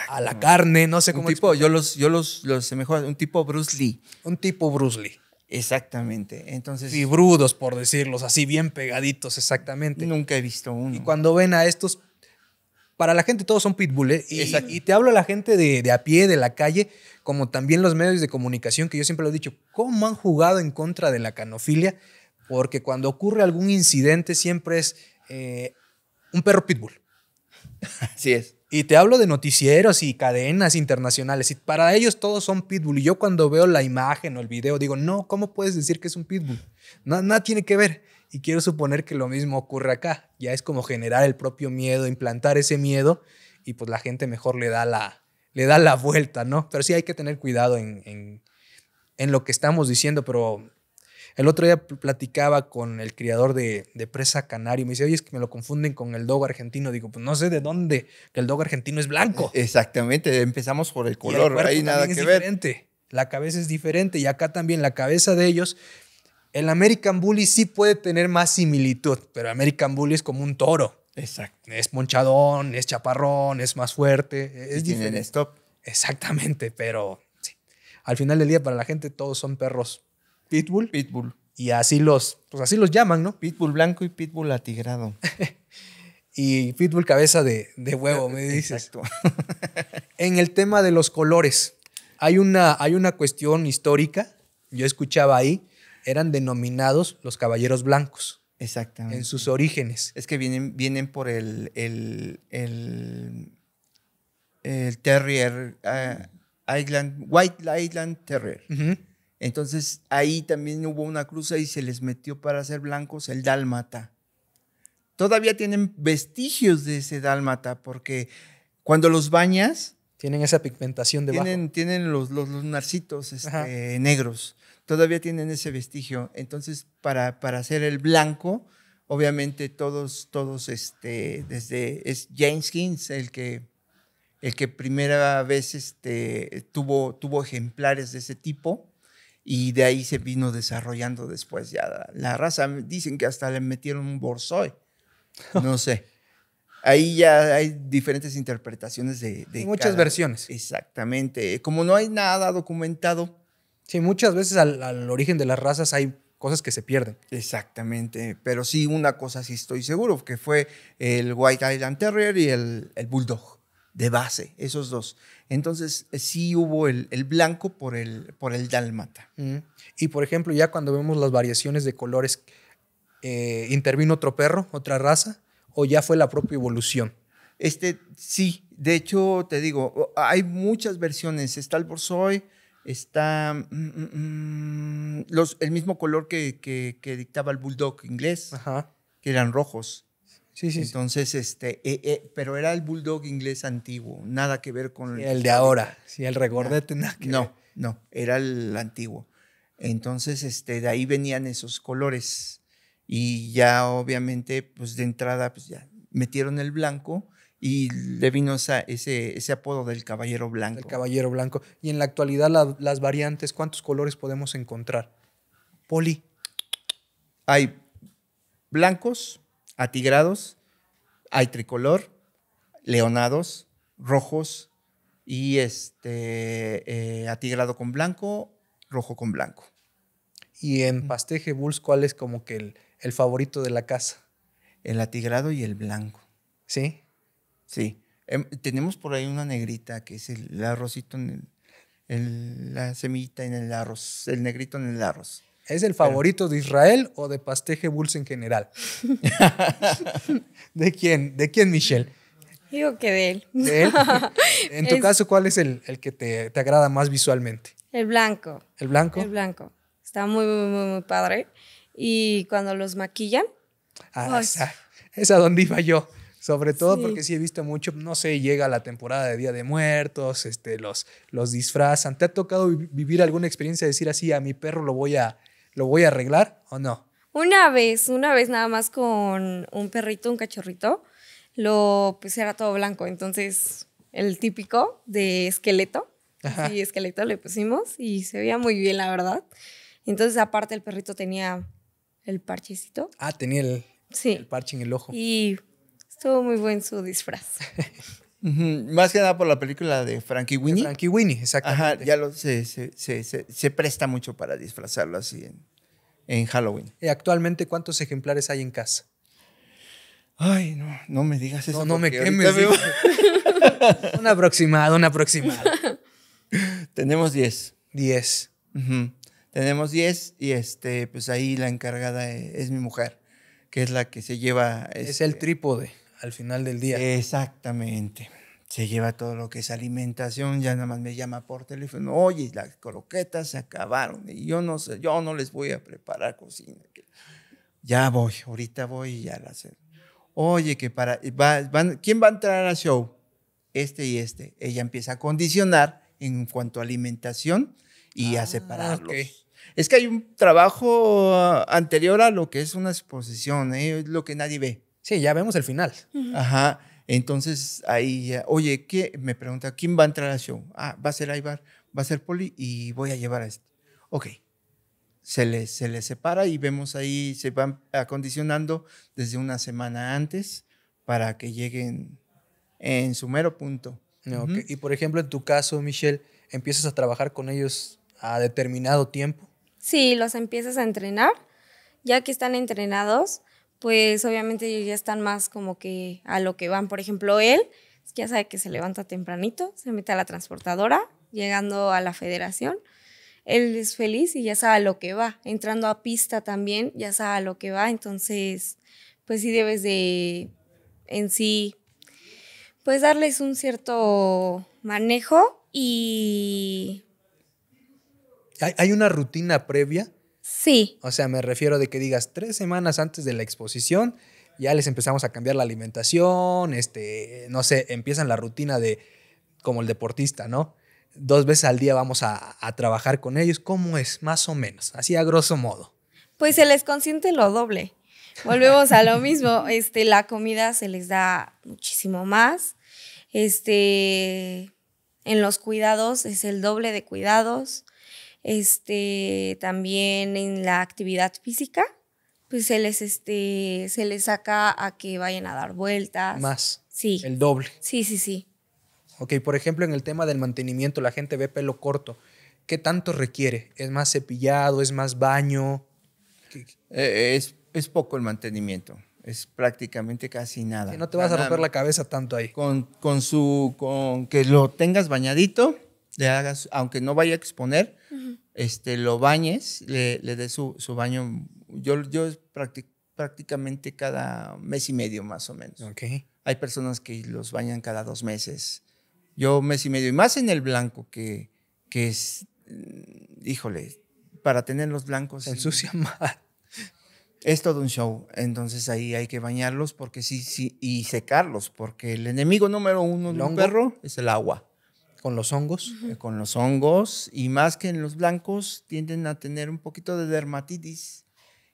a la carne, no sé cómo. tipo, yo los, yo los, los semejo a un tipo Bruce Lee. Un tipo Bruce Lee. Exactamente. Entonces. brudos, por decirlos así, bien pegaditos, exactamente. Nunca he visto uno. Y cuando ven a estos para la gente todos son pitbull, ¿eh? y, y, te hablo a la gente de, a pie, de la calle, como también los medios de comunicación, que yo siempre lo he dicho, cómo han jugado en contra de la canofilia, porque cuando ocurre algún incidente siempre es eh, un perro pitbull. Así es. Y te hablo de noticieros y cadenas internacionales, y para ellos todos son pitbull. Y yo cuando veo la imagen o el video digo, no, ¿cómo puedes decir que es un pitbull? nada tiene que ver. Y quiero suponer que lo mismo ocurre acá. Ya es como generar el propio miedo, implantar ese miedo y pues la gente mejor le da la, le da la vuelta, ¿no? Pero sí hay que tener cuidado en, lo que estamos diciendo, pero el otro día platicaba con el criador de, de, Presa Canario. Me dice, oye, es que me lo confunden con el dogo argentino. Digo, pues no sé de dónde, que el dogo argentino es blanco. E-, exactamente, empezamos por el color, y nada que ver. La cabeza es diferente y acá también la cabeza de ellos el American Bully sí puede tener más similitud, pero American Bully es como un toro. Exacto. Es monchadón, es chaparrón, es más fuerte. Es diferente. Stop. Exactamente, pero al final del día para la gente todos son perros. Pitbull. Pitbull. Y así los, pues así los llaman, ¿no? Pitbull blanco y pitbull atigrado. y pitbull cabeza de, huevo, me dices. Exacto. en el tema de los colores, hay una, hay una cuestión histórica, yo escuchaba ahí, eran denominados los caballeros blancos. Exactamente. En sus orígenes.
Es que vienen, vienen por el, el, Terrier, ah, Island, White Island Terrier. Entonces ahí también hubo una cruza y se les metió para hacer blancos el dálmata. Todavía tienen vestigios de ese dálmata porque cuando los bañas...
Tienen esa pigmentación de
Tienen, tienen los, los, narcitos este, negros todavía tienen ese vestigio. Entonces, para, para hacer el blanco, obviamente todos, todos, este, desde, es James el que, el que primera vez este, tuvo, tuvo ejemplares de ese tipo y de ahí se vino desarrollando después ya la, raza. Dicen que hasta le metieron un borsoi, no sé. Ahí ya hay diferentes interpretaciones de... Muchas versiones. Exactamente. Como no hay nada documentado, Sí, muchas veces al, origen de las razas hay cosas que se pierden. Exactamente, pero sí una cosa sí estoy seguro, que fue el White Island Terrier y el, Bulldog de base, esos dos.
Entonces sí hubo el, blanco por el, por el dálmata. Y por ejemplo, ya cuando vemos las variaciones de colores, eh, ¿intervino otro perro, otra raza, o ya fue la propia evolución? Este sí, de hecho te digo,
hay muchas versiones. Está el Borsoi, Está mm, mm, mm, el mismo color que, que, dictaba el bulldog inglés, que eran rojos. Sí, sí. Entonces, este, eh, eh, pero era el bulldog inglés antiguo, nada que ver con el, de ahora. Sí, el regordete, ah, No, no, era el antiguo. Entonces, este, de ahí venían esos colores. Y ya, obviamente, pues de entrada, pues ya metieron el blanco y le vino ese, ese apodo del
caballero blanco. El caballero blanco. Y en la actualidad las variantes, ¿cuántos colores podemos encontrar? Poli.
Hay blancos, atigrados, hay tricolor, leonados, rojos y este eh, atigrado con blanco, rojo con blanco.
Y en Pasteje Bulls, ¿cuál es como que el, el favorito de la casa? El
atigrado y el blanco. ¿Sí? Sí. Em, tenemos por ahí una negrita que es el, arrocito en el, la semillita en el arroz, el negrito en el
arroz. ¿Es el favorito de Israel o de Pasteje Bulls en general? ¿De quién? ¿De quién, Michelle?
Digo que de él. ¿De él? En tu caso,
¿cuál es el, que te, agrada más visualmente?
El blanco. ¿El blanco? El blanco. Está muy, muy, muy, padre. Y cuando los maquillan.
Ah, pues, esa, esa donde iba yo. Sobre todo porque sí he visto mucho, no sé, llega la temporada de Día de Muertos, este, los, los disfrazan. ¿Te ha tocado vivir alguna experiencia de decir así, a mi perro lo voy a, lo voy a arreglar o no?
Una vez, una vez nada más con un perrito, un cachorrito, lo pues era todo blanco, entonces el típico de esqueleto, y esqueleto le pusimos y se veía muy bien, la verdad. Entonces aparte el perrito tenía el parchecito.
Ah, tenía el, el parche en el ojo. Y
Estuvo muy buen su disfraz.
Más que nada por la película de
Frankie Winnie. Frankie Winnie, exactamente. Ajá, ya se, presta mucho para disfrazarlo así en, Halloween.
¿Y actualmente cuántos ejemplares hay en casa?
Ay, no, no me
digas eso. No, no me quemes.
un aproximado, un aproximado. Tenemos 10. 10. Tenemos 10 y este, pues ahí la encargada es, mi mujer que es la que se lleva. es el este, trípode al final del día. Exactamente. Se lleva todo lo que es alimentación, ya nada más me llama por teléfono, oye, las croquetas se acabaron y yo no sé, yo no les voy a preparar cocina. Ya voy, ahorita voy y ya la Oye, que para, ¿quién va a entrar al show? Este y este. Ella empieza a condicionar en cuanto a alimentación y a ah, separarlos. Es que hay un trabajo ah, anterior a lo que es una exposición, ¿eh? es lo que nadie ve. Sí, ya vemos el final. Ajá. Entonces ahí oye, ¿qué? Me pregunta, ¿quién va a entrar al show? Ah, va a ser Aibar, va a ser Poli y voy a llevar a este. Ok. Se le, se le separa y vemos ahí, se van acondicionando desde una semana
antes para que lleguen en su mero punto. Y por ejemplo, en tu caso, Michelle, ¿empiezas a trabajar con ellos a determinado tiempo?
Sí, los empiezas a entrenar. Ya que están entrenados, pues obviamente ellos ya están más como que a lo que van. Por ejemplo, él ya sabe que se levanta tempranito, se mete a la transportadora, llegando a la federación. Él es feliz y ya sabe a lo que va. Entrando a pista también, ya sabe a lo que va. Entonces, pues sí debes de, en sí, pues darles un cierto manejo y...
¿Hay una rutina previa? Sí. O sea, me refiero de que digas tres semanas antes de la exposición, ya les empezamos a cambiar la alimentación, este, no sé, empiezan la rutina de como el deportista, ¿no? Dos veces al día vamos a, trabajar con ellos. ¿Cómo es? Más o menos, así a grosso modo.
Pues se les consiente lo doble. Volvemos a lo mismo. Este, la comida se les da muchísimo más. Este, en los cuidados es el doble de cuidados este, también en la actividad física, pues se les, este, se les saca a que vayan a dar vueltas.
Más. Sí. El doble.
Sí, sí, sí.
Ok, por ejemplo, en el tema del mantenimiento, la gente ve pelo corto. ¿Qué tanto requiere? ¿Es más cepillado? ¿Es más baño?
Eh, es, poco el mantenimiento es prácticamente casi nada. no te vas a romper la
cabeza tanto ahí. Con,
con su, con que lo tengas bañadito, aunque no vaya a exponer, este, lo bañes, le, le des su, baño. Yo, yo prácticamente cada mes y medio más o menos. Hay personas que los bañan cada dos meses. Yo mes y medio, y más en el blanco, que, que es, mm, híjole, para tener los blancos. Se ensucia más. Es todo un show, entonces ahí hay que bañarlos porque sí, sí, y secarlos, porque el enemigo número uno de un perro es el agua. Con los hongos. Eh, con los hongos. Y más que en los blancos, tienden a tener un poquito de dermatitis.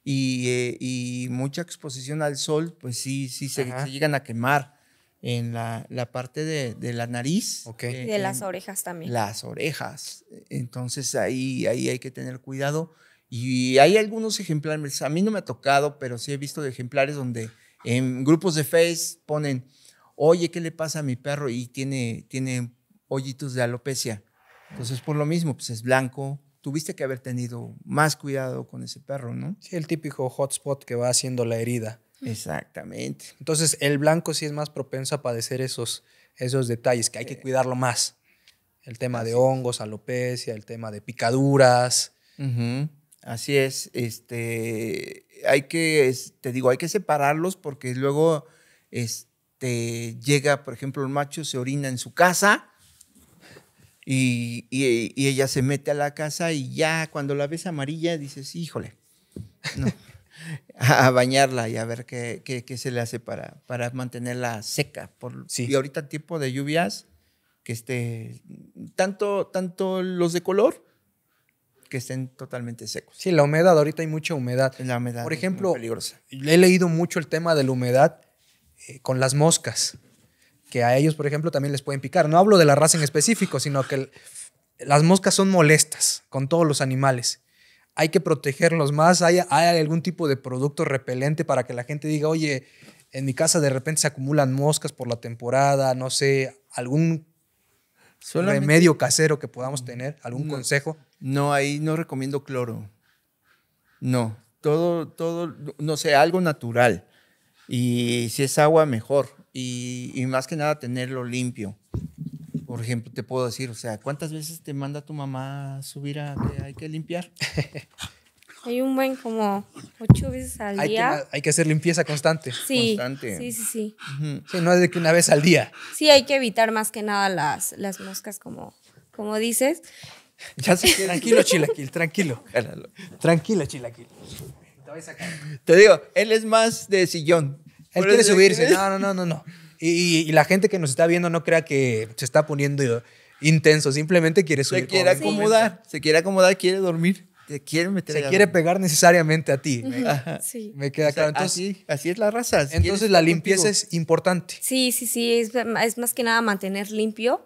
Y, eh, y mucha exposición al sol, pues sí, sí se, llegan a quemar en la, la parte de, de, la nariz. Eh, de las orejas también. Las orejas. Entonces ahí, ahí hay que tener cuidado. Y hay algunos ejemplares, a mí no me ha tocado, pero sí he visto de ejemplares donde en grupos de Face ponen, oye, ¿qué le pasa a mi perro? Y tiene, tiene hoyitos de alopecia. Entonces, por lo mismo, pues es blanco. Tuviste que haber tenido más cuidado
con ese perro, ¿no? Sí, el típico hotspot que va haciendo la herida. Exactamente. Entonces, el blanco sí es más propenso a padecer esos, esos detalles, que hay que cuidarlo más. El tema de hongos, alopecia, el tema de picaduras. Así
es. Este, hay que, te digo, hay que separarlos porque luego este, llega, por ejemplo, el macho se orina en su casa y, y, ella se mete a la casa y ya cuando la ves amarilla dices, híjole, a bañarla y a ver qué, qué, se le hace para, para mantenerla seca. Por, Y ahorita tiempo de lluvias, que esté tanto, tanto los de color que estén totalmente secos.
Sí, la humedad, ahorita hay mucha humedad. La humedad. Por ejemplo, es peligrosa. he leído mucho el tema de la humedad eh, con las moscas que a ellos, por ejemplo, también les pueden picar. No hablo de la raza en específico, sino que las moscas son molestas con todos los animales. Hay que protegerlos más. ¿Hay, algún tipo de producto repelente para que la gente diga, oye, en mi casa de repente se acumulan moscas por la temporada, no sé, algún remedio casero que podamos mm, tener, algún consejo. No, ahí no recomiendo cloro.
No, todo, todo, no sé, algo natural. Y si es agua, mejor y, más que nada tenerlo limpio. Por ejemplo, te puedo decir, o sea, ¿cuántas veces te manda tu mamá subir a que hay que limpiar?
Hay un buen como ocho veces al hay día.
Que, hay que hacer limpieza constante. Sí, sí, sí. Sí. no es de que una vez al día.
Sí, hay que evitar más que nada las, las moscas, como, como dices.
Ya sé, tranquilo, Chilaquil, tranquilo. Tranquilo, Chilaquil. Te voy a sacar. Te digo, él es más de sillón. Él quiere subirse. No, no, no, no, no. Y, la gente que nos está viendo no crea que se está poniendo intenso, simplemente quiere subir. Se quiere acomodar, se quiere acomodar, quiere dormir. Se quiere meter se quiere pegar necesariamente a ti. Sí. Me queda claro. así, es la raza. entonces la limpieza es importante.
Sí, sí, sí. es, más que nada mantener limpio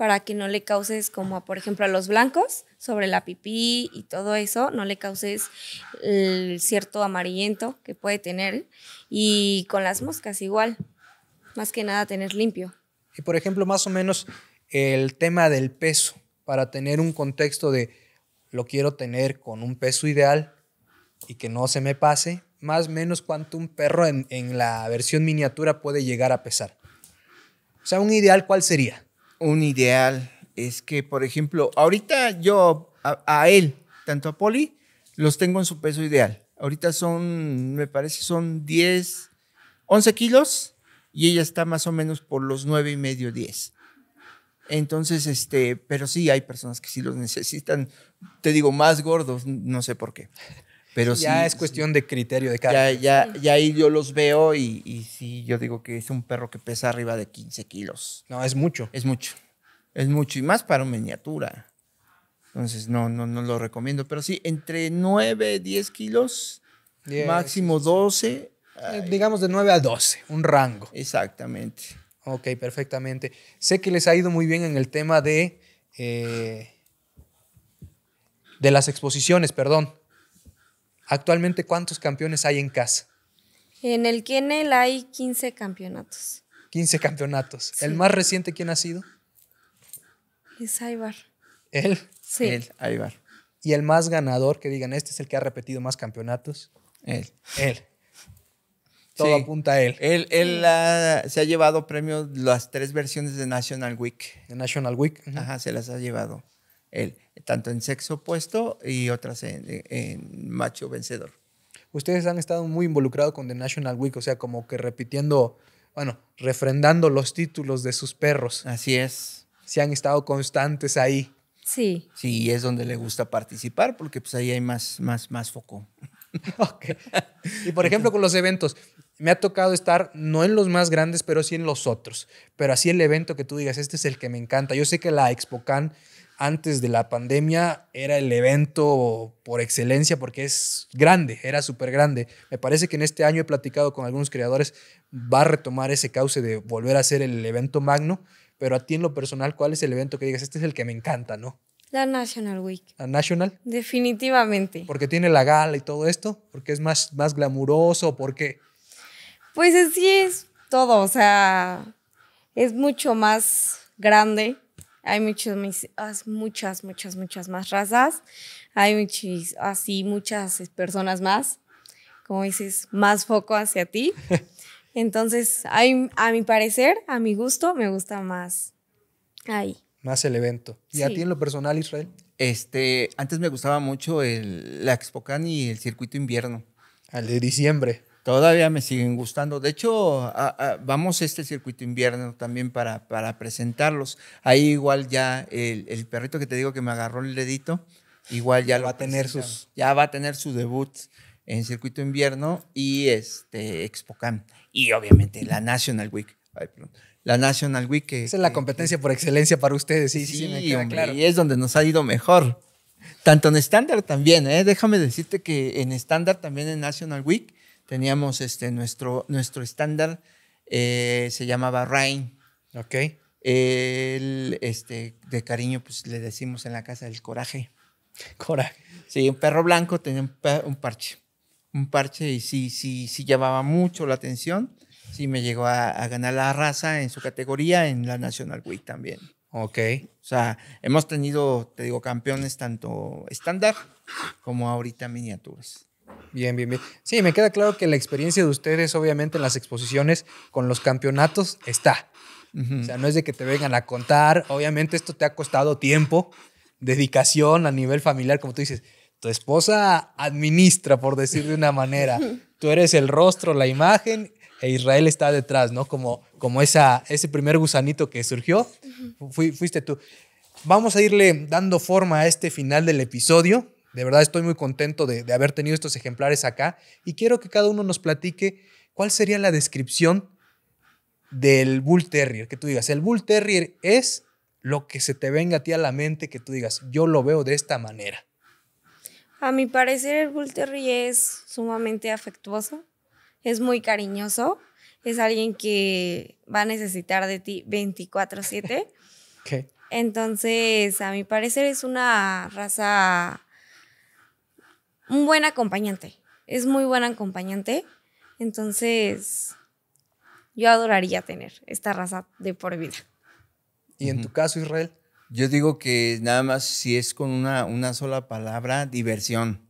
para que no le causes como, por ejemplo, a los blancos sobre la pipí y todo eso, no le causes el cierto amarillento que puede tener. Y con las moscas igual, más que nada tener limpio.
Y por ejemplo, más o menos el tema del peso, para tener un contexto de lo quiero tener con un peso ideal y que no se me pase, más o menos cuánto un perro en, en la versión miniatura puede llegar a pesar. O sea, un ideal, ¿cuál sería? un ideal
es que, por ejemplo, ahorita yo a, él, tanto a Poli, los tengo en su peso ideal. Ahorita son, me parece, son 10, 11 kilos y ella está más o menos por los 9 y medio, 10. Entonces, este, pero sí hay personas que sí los necesitan, te digo, más gordos, no sé por qué. Pero ya es cuestión de criterio de cada. Ya, ya, ya ahí yo los veo y, y sí, yo digo que es un perro que pesa arriba de 15 kilos. No, es mucho. Es mucho. Es mucho. Y más para una miniatura. Entonces, no, no, no lo recomiendo. Pero sí, entre 9,
10 kilos, máximo 12. Eh, digamos de 9 a 12, un rango. Exactamente. Ok, perfectamente. Sé que les ha ido muy bien en el tema de. Eh, de las exposiciones, perdón. Actualmente, ¿cuántos campeones hay en casa?
En el Kennel hay 15 campeonatos.
15 campeonatos. ¿El más reciente quién ha sido? Es Aibar. ¿Él? Sí. Él, ¿Y el más ganador que digan, este es el que ha repetido más campeonatos? Él. Él. Todo apunta a él. Él,
se ha llevado premios las tres versiones de National Week. De National Week. Ajá, se las ha llevado el, tanto en sexo opuesto y otras en,
macho vencedor. Ustedes han estado muy involucrados con The National Week, o sea, como que repitiendo, bueno, refrendando los títulos de sus perros. Así es. Se han estado
constantes ahí. Sí. Sí, es donde le gusta participar porque pues ahí hay más, más, más foco. ok
Y por ejemplo con los eventos, me ha tocado estar no en los más grandes, pero sí en los otros. Pero así el evento que tú digas, este es el que me encanta. Yo sé que la ExpoCan antes de la pandemia era el evento por excelencia porque es grande, era súper grande. Me parece que en este año he platicado con algunos creadores, va a retomar ese cauce de volver a ser el evento magno, pero a ti en lo personal, ¿cuál es el evento que digas, este es el que me encanta, ¿no?
La National Week.
¿La National?
Definitivamente. ¿Porque
tiene la gala y todo esto? ¿Porque es más, más glamuroso? ¿Por qué?
Pues así es todo, o sea, es mucho más grande hay muchos, ah, muchas, muchas, muchas más razas. Hay así muchas eh, personas más. Como dices, más foco hacia ti. Entonces, hay, a mi parecer, a mi gusto, me gusta más ahí.
Más el evento. ¿Y a ti en lo personal, Israel?
Este, antes me gustaba mucho el, la ExpoCan y el circuito invierno. Al de diciembre. Todavía me siguen gustando. De hecho, vamos este circuito invierno también para, para presentarlos. Ahí igual ya el, perrito que te digo que me agarró el dedito, igual ya, lo va a tener sus ya va a tener su debut en circuito invierno y este ExpoCam y obviamente la National Week. la National Week Esa es la competencia por excelencia para ustedes, sí, sí, Y es donde nos ha ido mejor. Tanto en estándar también, ¿eh? déjame decirte que en estándar también en National Week teníamos este, nuestro, nuestro estándar, eh, se llamaba Rain. Ok. El, este, de cariño, pues le decimos en la casa el coraje. Coraje. Sí, un perro blanco tenía un, parche. Un parche y sí, sí, sí llamaba mucho la atención. Sí me llegó a, ganar la raza en su categoría, en la National Week también.
Ok. O
sea, hemos tenido, te digo, campeones tanto estándar como ahorita miniaturas.
Bien, bien, bien. Sí, me queda claro que la experiencia de ustedes, obviamente, en las exposiciones con los campeonatos está. O sea, no es de que te vengan a contar. Obviamente, esto te ha costado tiempo, dedicación a nivel familiar, como tú dices. Tu esposa administra, por decir de una manera. Tú eres el rostro, la imagen, e Israel está detrás, ¿no? Como, como esa, ese primer gusanito que surgió, fuiste tú. Vamos a irle dando forma a este final del episodio. De verdad estoy muy contento de, haber tenido estos ejemplares acá y quiero que cada uno nos platique cuál sería la descripción del Bull Terrier, que tú digas, el Bull Terrier es lo que se te venga a ti a la mente, que tú digas, yo lo veo de esta manera.
A mi parecer el Bull Terrier es sumamente afectuoso, es muy cariñoso, es alguien que va a necesitar de ti 24/7. Entonces, a mi parecer es una raza un buen acompañante. Es muy buen acompañante. Entonces, yo adoraría tener esta raza de por vida.
¿Y en tu caso, Israel? Yo
digo que nada más si es con una, una sola palabra, diversión.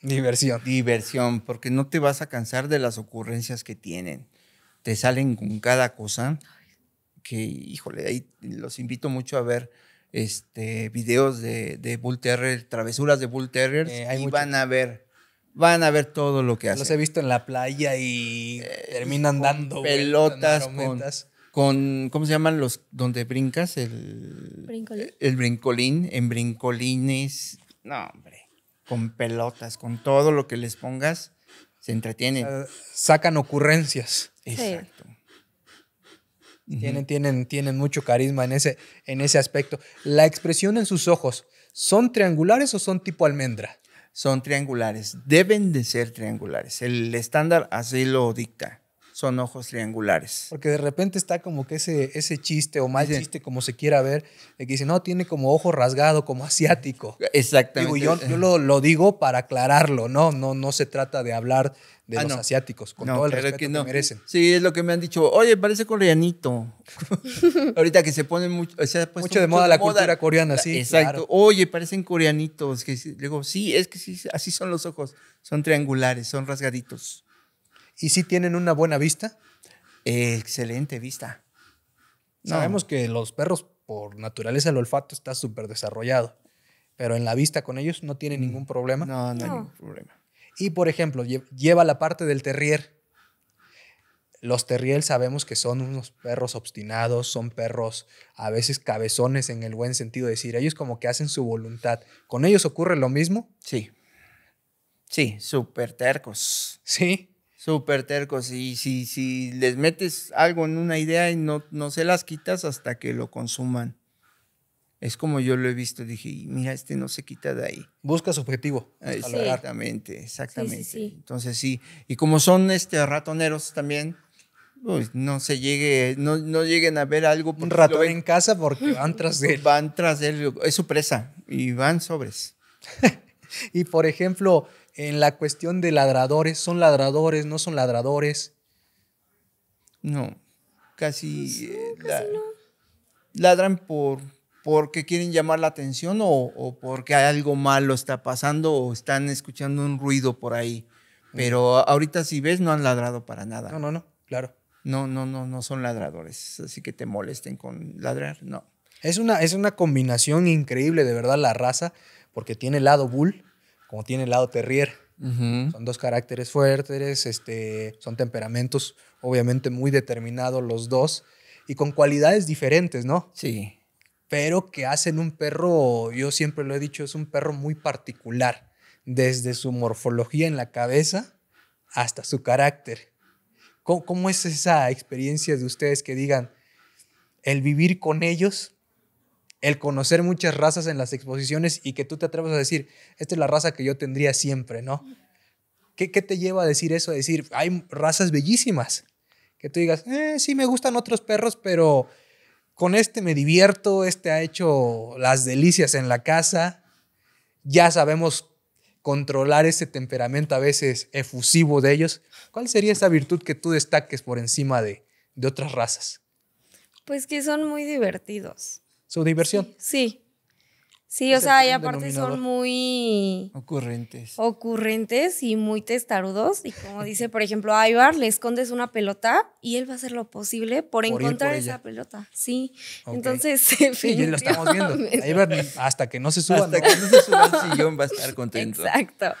Diversión. Diversión, porque no te vas a cansar de las ocurrencias que tienen. Te salen con cada cosa que, híjole, ahí los invito mucho a ver este, videos de, de Bull Terrier, travesuras de Bull Terrier, eh, y van a ver van a ver todo lo que hacen. Los he visto en la playa y eh, terminan dando pelotas con, ¿cómo se llaman los donde brincas? El brincolín. Eh, el brincolín, en brincolines. No, hombre. Con pelotas,
con todo lo que les pongas, se entretienen. Ah, sacan ocurrencias.
Exacto tienen,
tienen, tienen mucho carisma en ese, en ese aspecto. La expresión en sus ojos, ¿son triangulares o son tipo almendra? Son
triangulares, deben de ser triangulares. El estándar así lo dicta. Son ojos triangulares.
Porque de repente está como que ese, ese chiste o mal chiste, como se quiera ver, de que dice, no, tiene como ojo rasgado, como asiático. Exactamente. yo, lo, digo para aclararlo, ¿no? No, no se trata de hablar de ah, los asiáticos, con todo el respeto que,
no. merecen. Sí, es lo que me han dicho. Oye, parece coreanito.
Ahorita que se pone mucho, mucho de moda la cultura coreana, sí. Exacto.
Oye, parecen coreanitos. Que, digo, sí, es que así son los ojos. Son triangulares, son rasgaditos. ¿Y si tienen una buena vista?
excelente vista. Sabemos que los perros, por naturaleza, el olfato está súper desarrollado. Pero en la vista con ellos no tienen mm. ningún problema. No, no hay ningún problema. Y, por ejemplo, lleva la parte del terrier. Los terrier sabemos que son unos perros obstinados, son perros a veces cabezones en el buen sentido de decir, ellos como que hacen su voluntad. ¿Con ellos ocurre lo mismo? Sí. Sí, súper tercos. Sí.
Súper tercos. Y si, si les metes algo en una idea y no, no se las quitas hasta que lo consuman. Es como yo lo he visto, dije, mira, este no se quita de ahí. Busca su objetivo. Ah, exactamente, exactamente. Entonces sí, y como son este, ratoneros también, pues, no se llegue, no, lleguen a ver algo. Un ratón en casa porque van tras de él.
Van tras él, es su presa y van sobres. y por ejemplo, en la cuestión de ladradores, ¿son ladradores, no son ladradores? No, casi, pues, eh, ladran por
porque quieren llamar la atención o, porque algo malo está pasando o están escuchando un ruido por ahí. Mm. Pero ahorita si ves, no han ladrado para nada. No, no, no, claro.
No, no, no, no son ladradores, así que te molesten con ladrar, no. Es una, es una combinación increíble, de verdad, la raza, porque tiene el lado bull, como tiene el lado terrier. Son dos caracteres fuertes, este, son temperamentos obviamente muy determinados los dos y con cualidades diferentes, ¿no? Sí pero que hacen un perro, yo siempre lo he dicho, es un perro muy particular, desde su morfología en la cabeza hasta su carácter. ¿Cómo, es esa experiencia de ustedes que digan, el vivir con ellos, el conocer muchas razas en las exposiciones y que tú te atrevas a decir, esta es la raza que yo tendría siempre, ¿no? ¿Qué, qué te lleva a decir eso? A decir, hay razas bellísimas. Que tú digas, eh, sí me gustan otros perros, pero con este me divierto, este ha hecho las delicias en la casa, ya sabemos controlar ese temperamento a veces efusivo de ellos. ¿Cuál sería esa virtud que tú destaques por encima de, de otras razas?
Pues que son muy divertidos.
¿Su diversión?
sí, Sí, o sea, y aparte son muy...
Ocurrentes.
Ocurrentes y muy testarudos. Y como dice, por ejemplo, a Ibar, le escondes una pelota y él va a hacer lo posible por, encontrar esa pelota. Sí. Entonces, sí, lo estamos viendo.
hasta que no se suba. Hasta que no se suba al sillón va a estar contento.
Exacto.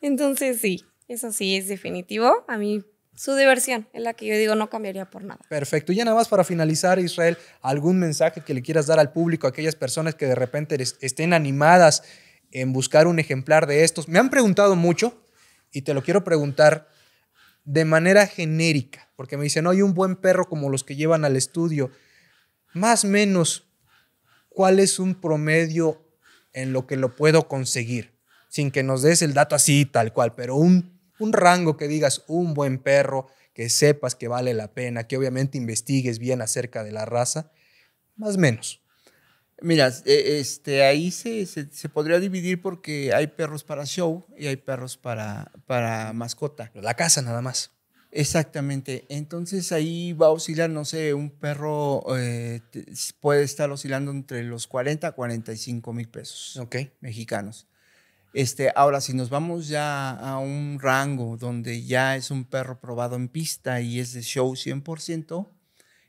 Entonces, sí, eso sí es definitivo. A mí su diversión en la que yo digo no cambiaría por nada.
Perfecto. Y ya nada más para finalizar, Israel, algún mensaje que le quieras dar al público, a aquellas personas que de repente estén animadas en buscar un ejemplar de estos. Me han preguntado mucho y te lo quiero preguntar de manera genérica, porque me dicen, no hay un buen perro como los que llevan al estudio. Más o menos, ¿cuál es un promedio en lo que lo puedo conseguir? Sin que nos des el dato así, tal cual, pero un un rango que digas un buen perro, que sepas que vale la pena, que obviamente investigues bien acerca de la raza, más o menos.
Mira, e, este, ahí se, podría dividir porque hay perros para show y hay perros para, para mascota. La casa nada más. Exactamente. Entonces ahí va a oscilar, no sé, un perro eh, puede estar oscilando entre los 40 a 45 mil pesos mexicanos. Este, ahora, si nos vamos ya a un rango donde ya es un perro probado en pista y es de show 100%,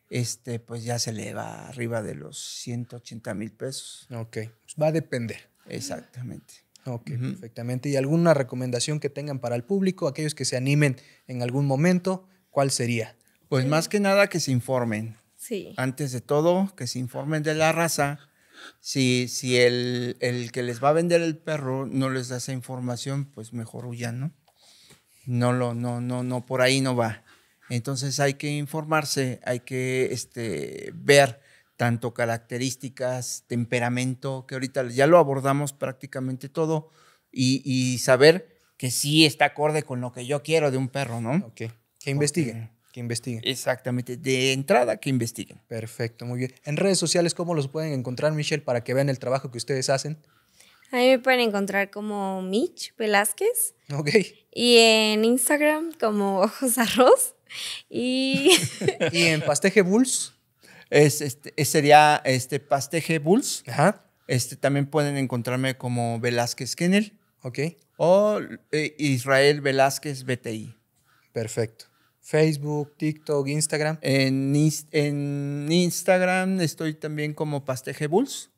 este, pues ya se le va arriba de los 180 mil
pesos. Ok, pues va a depender. Exactamente. Ok, perfectamente. ¿Y alguna recomendación que tengan para el público, aquellos que se animen en algún momento, cuál sería? Pues más que nada que se informen. Sí. Antes de todo, que se informen de la raza,
si, si el, que les va a vender el perro no les da esa información, pues mejor huyan, ¿no? No, lo, no, no, no, por ahí no va. Entonces hay que informarse, hay que este, ver tanto características, temperamento, que ahorita ya lo abordamos prácticamente todo, y, y saber que sí está acorde con lo que yo quiero de un perro, ¿no? Ok, que investiguen investiguen.
Exactamente, de entrada que investiguen. Perfecto, muy bien. En redes sociales, ¿cómo los pueden encontrar, Michelle, para que vean el trabajo que ustedes hacen?
A mí me pueden encontrar como Mitch Velázquez. Ok. Y en Instagram como Ojos Arroz. Y,
en Pasteje Bulls. Es, este, sería este Pasteje Bulls. Ajá. Este, también pueden encontrarme como Velázquez Kennel. Ok. O eh, Israel Velázquez BTI. Perfecto. Facebook, TikTok, Instagram. En, en Instagram estoy también como Pasteje Bulls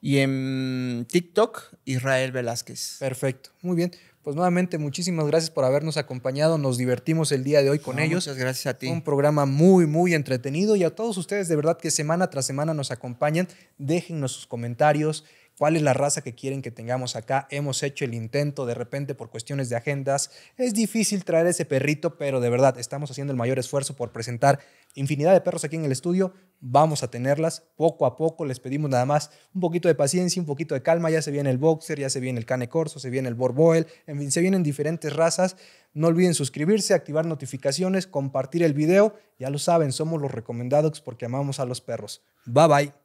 y en TikTok Israel Velázquez. Perfecto, muy bien. Pues nuevamente muchísimas gracias por habernos acompañado, nos divertimos el día de hoy con ellos. Muchas gracias a ti. un programa muy, muy entretenido y a todos ustedes de verdad que semana tras semana nos acompañan, déjennos sus comentarios cuál es la raza que quieren que tengamos acá. Hemos hecho el intento de repente por cuestiones de agendas. Es difícil traer ese perrito, pero de verdad estamos haciendo el mayor esfuerzo por presentar infinidad de perros aquí en el estudio. Vamos a tenerlas poco a poco. Les pedimos nada más un poquito de paciencia, un poquito de calma. Ya se viene el boxer, ya se viene el cane corso, se viene el borboel, en fin, se vienen diferentes razas. No olviden suscribirse, activar notificaciones, compartir el video. Ya lo saben, somos los recomendados porque amamos a los perros. Bye bye.